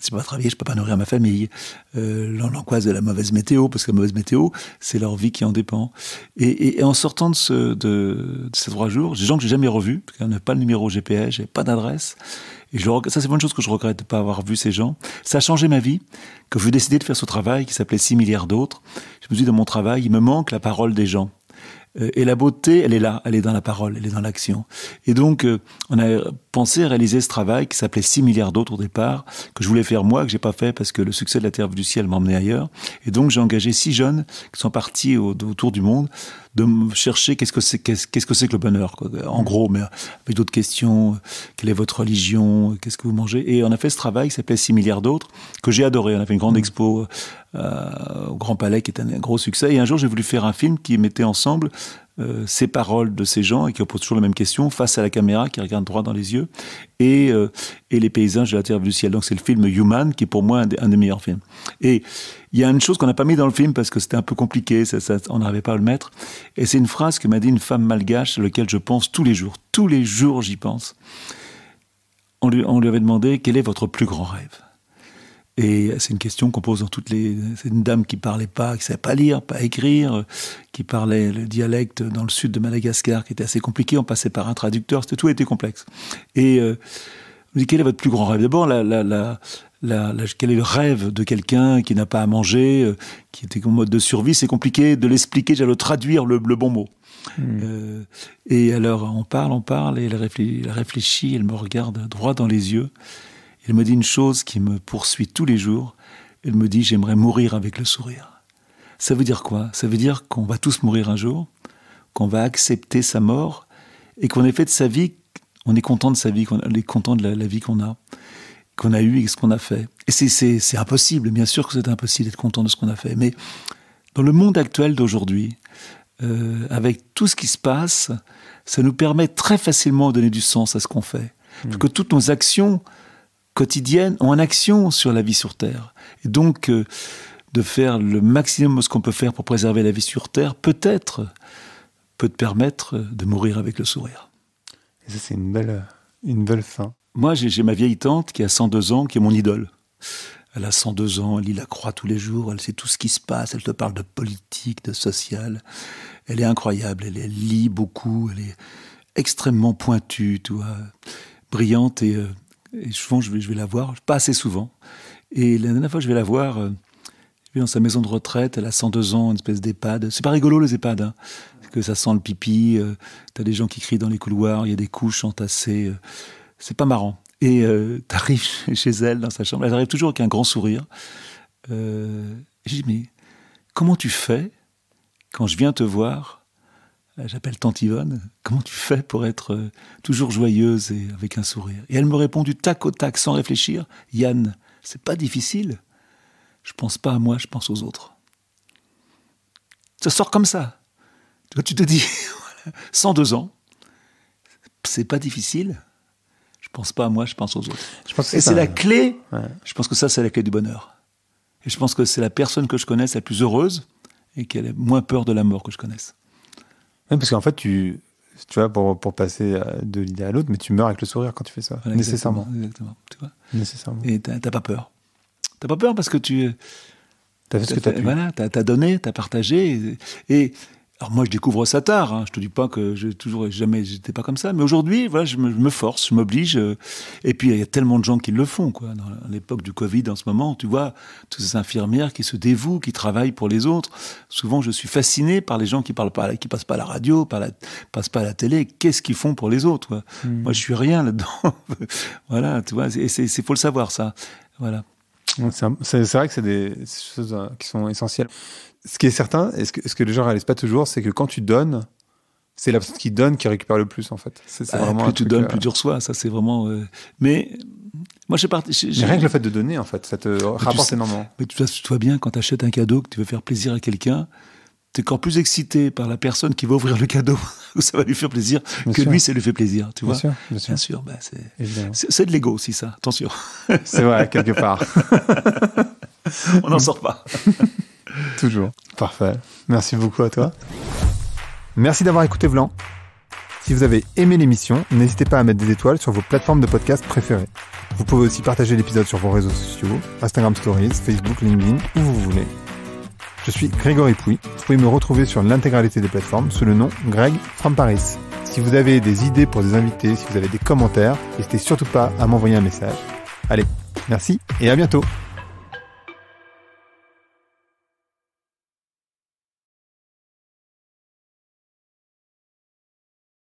Si je peux pas travailler, je peux pas nourrir ma famille. Euh, l'angoisse de la mauvaise météo, parce que la mauvaise météo, c'est leur vie qui en dépend. Et, en sortant de, ce, de, ces trois jours, des gens que j'ai jamais revus, parce qu'on n'a pas le numéro GPS, j'ai pas d'adresse, et ça, c'est une chose que je regrette de ne pas avoir vu ces gens. Ça a changé ma vie. Que j'ai décidé de faire ce travail qui s'appelait 6 milliards d'autres, je me suis dit, dans mon travail, il me manque la parole des gens et la beauté, elle est là, elle est dans la parole, elle est dans l'action. Et donc, euh, on a pensé réaliser ce travail qui s'appelait 6 milliards d'autres au départ, que je voulais faire moi, que j'ai pas fait parce que le succès de la Terre du ciel m'emmenait ailleurs. Et donc, j'ai engagé six jeunes qui sont partis autour du monde de chercher qu'est-ce que c'est que le bonheur, en gros, mais avec d'autres questions. Quelle est votre religion Qu'est-ce que vous mangez Et on a fait ce travail qui s'appelait 6 milliards d'autres que j'ai adoré. On a fait une grande mmh. expo euh, au Grand Palais, qui est un, gros succès. Et un jour, j'ai voulu faire un film qui mettait ensemble euh, ces paroles de ces gens et qui posent toujours la même question face à la caméra, qui regarde droit dans les yeux, et, euh, les paysages de la Terre du ciel. Donc c'est le film Human qui est pour moi un, des, meilleurs films. Et il y a une chose qu'on n'a pas mis dans le film parce que c'était un peu compliqué, ça, on n'arrivait pas à le mettre. Et c'est une phrase que m'a dit une femme malgache à laquelle je pense tous les jours. Tous les jours j'y pense. on lui avait demandé quel est votre plus grand rêve. Et c'est une question qu'on pose dans toutes les. C'est une dame qui parlait pas, qui savait pas lire, pas écrire, euh, qui parlait le dialecte dans le sud de Madagascar, qui était assez compliqué. On passait par un traducteur, c'était tout était complexe. Et vous euh, vous dites quel est votre plus grand rêve D'abord, quel est le rêve de quelqu'un qui n'a pas à manger, euh, qui était en mode de survie C'est compliqué de l'expliquer, j'allais traduire le, le, bon mot. Hmm. et alors, on parle, on parle, et elle, réfléchit, elle me regarde droit dans les yeux. Elle me dit une chose qui me poursuit tous les jours. Elle me dit j'aimerais mourir avec le sourire. Ça veut dire quoi Ça veut dire qu'on va tous mourir un jour, qu'on va accepter sa mort et qu'on est fait de sa vie, on est content de sa vie, qu'on est content de la, vie qu'on a, qu'on a eue et ce qu'on a fait. Et c'est impossible, bien sûr que c'est impossible d'être content de ce qu'on a fait, mais dans le monde actuel d'aujourd'hui, euh, avec tout ce qui se passe, ça nous permet très facilement de donner du sens à ce qu'on fait. Parce hmm. que toutes nos actions quotidienne en action sur la vie sur Terre. Et donc, euh, de faire le maximum de ce qu'on peut faire pour préserver la vie sur Terre, peut-être, peut te permettre de mourir avec le sourire. Et ça, c'est une belle, une belle fin. Moi, j'ai ma vieille tante qui a 102 ans, qui est mon idole. Elle a 102 ans, elle lit la croix tous les jours, elle sait tout ce qui se passe, elle te parle de politique, de social. Elle est incroyable, elle, lit beaucoup, elle est extrêmement pointue, tu brillante et euh, et souvent, je vais, la voir, pas assez souvent. Et la dernière fois, je vais la voir, euh, je vais dans sa maison de retraite, elle a 102 ans, une espèce d'EHPAD. C'est pas rigolo, les EHPAD. Hein que ça sent le pipi, tu euh, t'as des gens qui crient dans les couloirs, il y a des couches entassées. Euh, c'est pas marrant. Et [laughs] t'arrives chez elle, dans sa chambre, elle arrive toujours avec un grand sourire. J'ai dis mais comment tu fais quand je viens te voir euh, j'appelle Tante Yvonne, comment tu fais pour être euh, toujours joyeuse et avec un sourire Et elle me répond du tac au tac, sans réfléchir, Yann, c'est pas difficile. Je pense pas à moi, je pense aux autres. Ça sort comme ça. Tu te dis, 102 [laughs] ans, c'est pas difficile. Je pense pas à moi, je pense aux autres. Je pense et c'est la clé. Je pense que ça, c'est la clé du bonheur. Et je pense que c'est la personne que je connaisse la plus heureuse et qui a moins peur de la mort que je connaisse parce qu'en fait, tu, tu vois, pour, passer de l'idée à l'autre, mais tu meurs avec le sourire quand tu fais ça, nécessairement. Exactement, tu vois. Nécessairement. Et t'as pas peur. T'as pas peur parce que tu. as fait ce que pu. Voilà, t'as as donné, t'as partagé. et, alors moi, je découvre ça tard. Hein. Je te dis pas que j'ai toujours jamais, j'étais pas comme ça. Mais aujourd'hui, voilà, je me, force, je m'oblige. Euh, et puis il y a tellement de gens qui le font, quoi. Dans l'époque du Covid, en ce moment, tu vois, toutes ces infirmières qui se dévouent, qui travaillent pour les autres. Souvent, je suis fasciné par les gens qui parlent pas, qui passent pas à la radio, par la, passent pas à la télé. Qu'est-ce qu'ils font pour les autres mmh. Moi, je suis rien là-dedans. [laughs] voilà, tu vois. Et c'est faut le savoir ça. Voilà. C'est vrai que c'est des choses euh, qui sont essentielles ce qui est certain, et ce que, les gens réalisent pas toujours, c'est que quand tu donnes, c'est la personne qui donne qui récupère le plus en fait. Bah, plus tu donnes, euh, plus tu reçois. Ça c'est vraiment. Euh, mais moi j'ai parti. Rien que le fait de donner en fait, ça te mais rapporte tu énormément. mais tu, vois bien quand tu achètes un cadeau que tu veux faire plaisir à quelqu'un, tu es encore plus excité par la personne qui va ouvrir le cadeau [laughs] où ça va lui faire plaisir que lui ça lui fait plaisir. Tu vois. bien sûr. Bien sûr. Bah, c'est de l'ego aussi ça. Attention. C'est vrai quelque part. [laughs] On n'en sort pas. [laughs] Toujours. Parfait. Merci beaucoup à toi. Merci d'avoir écouté Vlan. Si vous avez aimé l'émission, n'hésitez pas à mettre des étoiles sur vos plateformes de podcast préférées. Vous pouvez aussi partager l'épisode sur vos réseaux sociaux, Instagram Stories, Facebook, LinkedIn, où vous voulez. Je suis Grégory Pouy. Vous pouvez me retrouver sur l'intégralité des plateformes sous le nom Greg from Paris. Si vous avez des idées pour des invités, si vous avez des commentaires, n'hésitez surtout pas à m'envoyer un message. Allez, merci et à bientôt.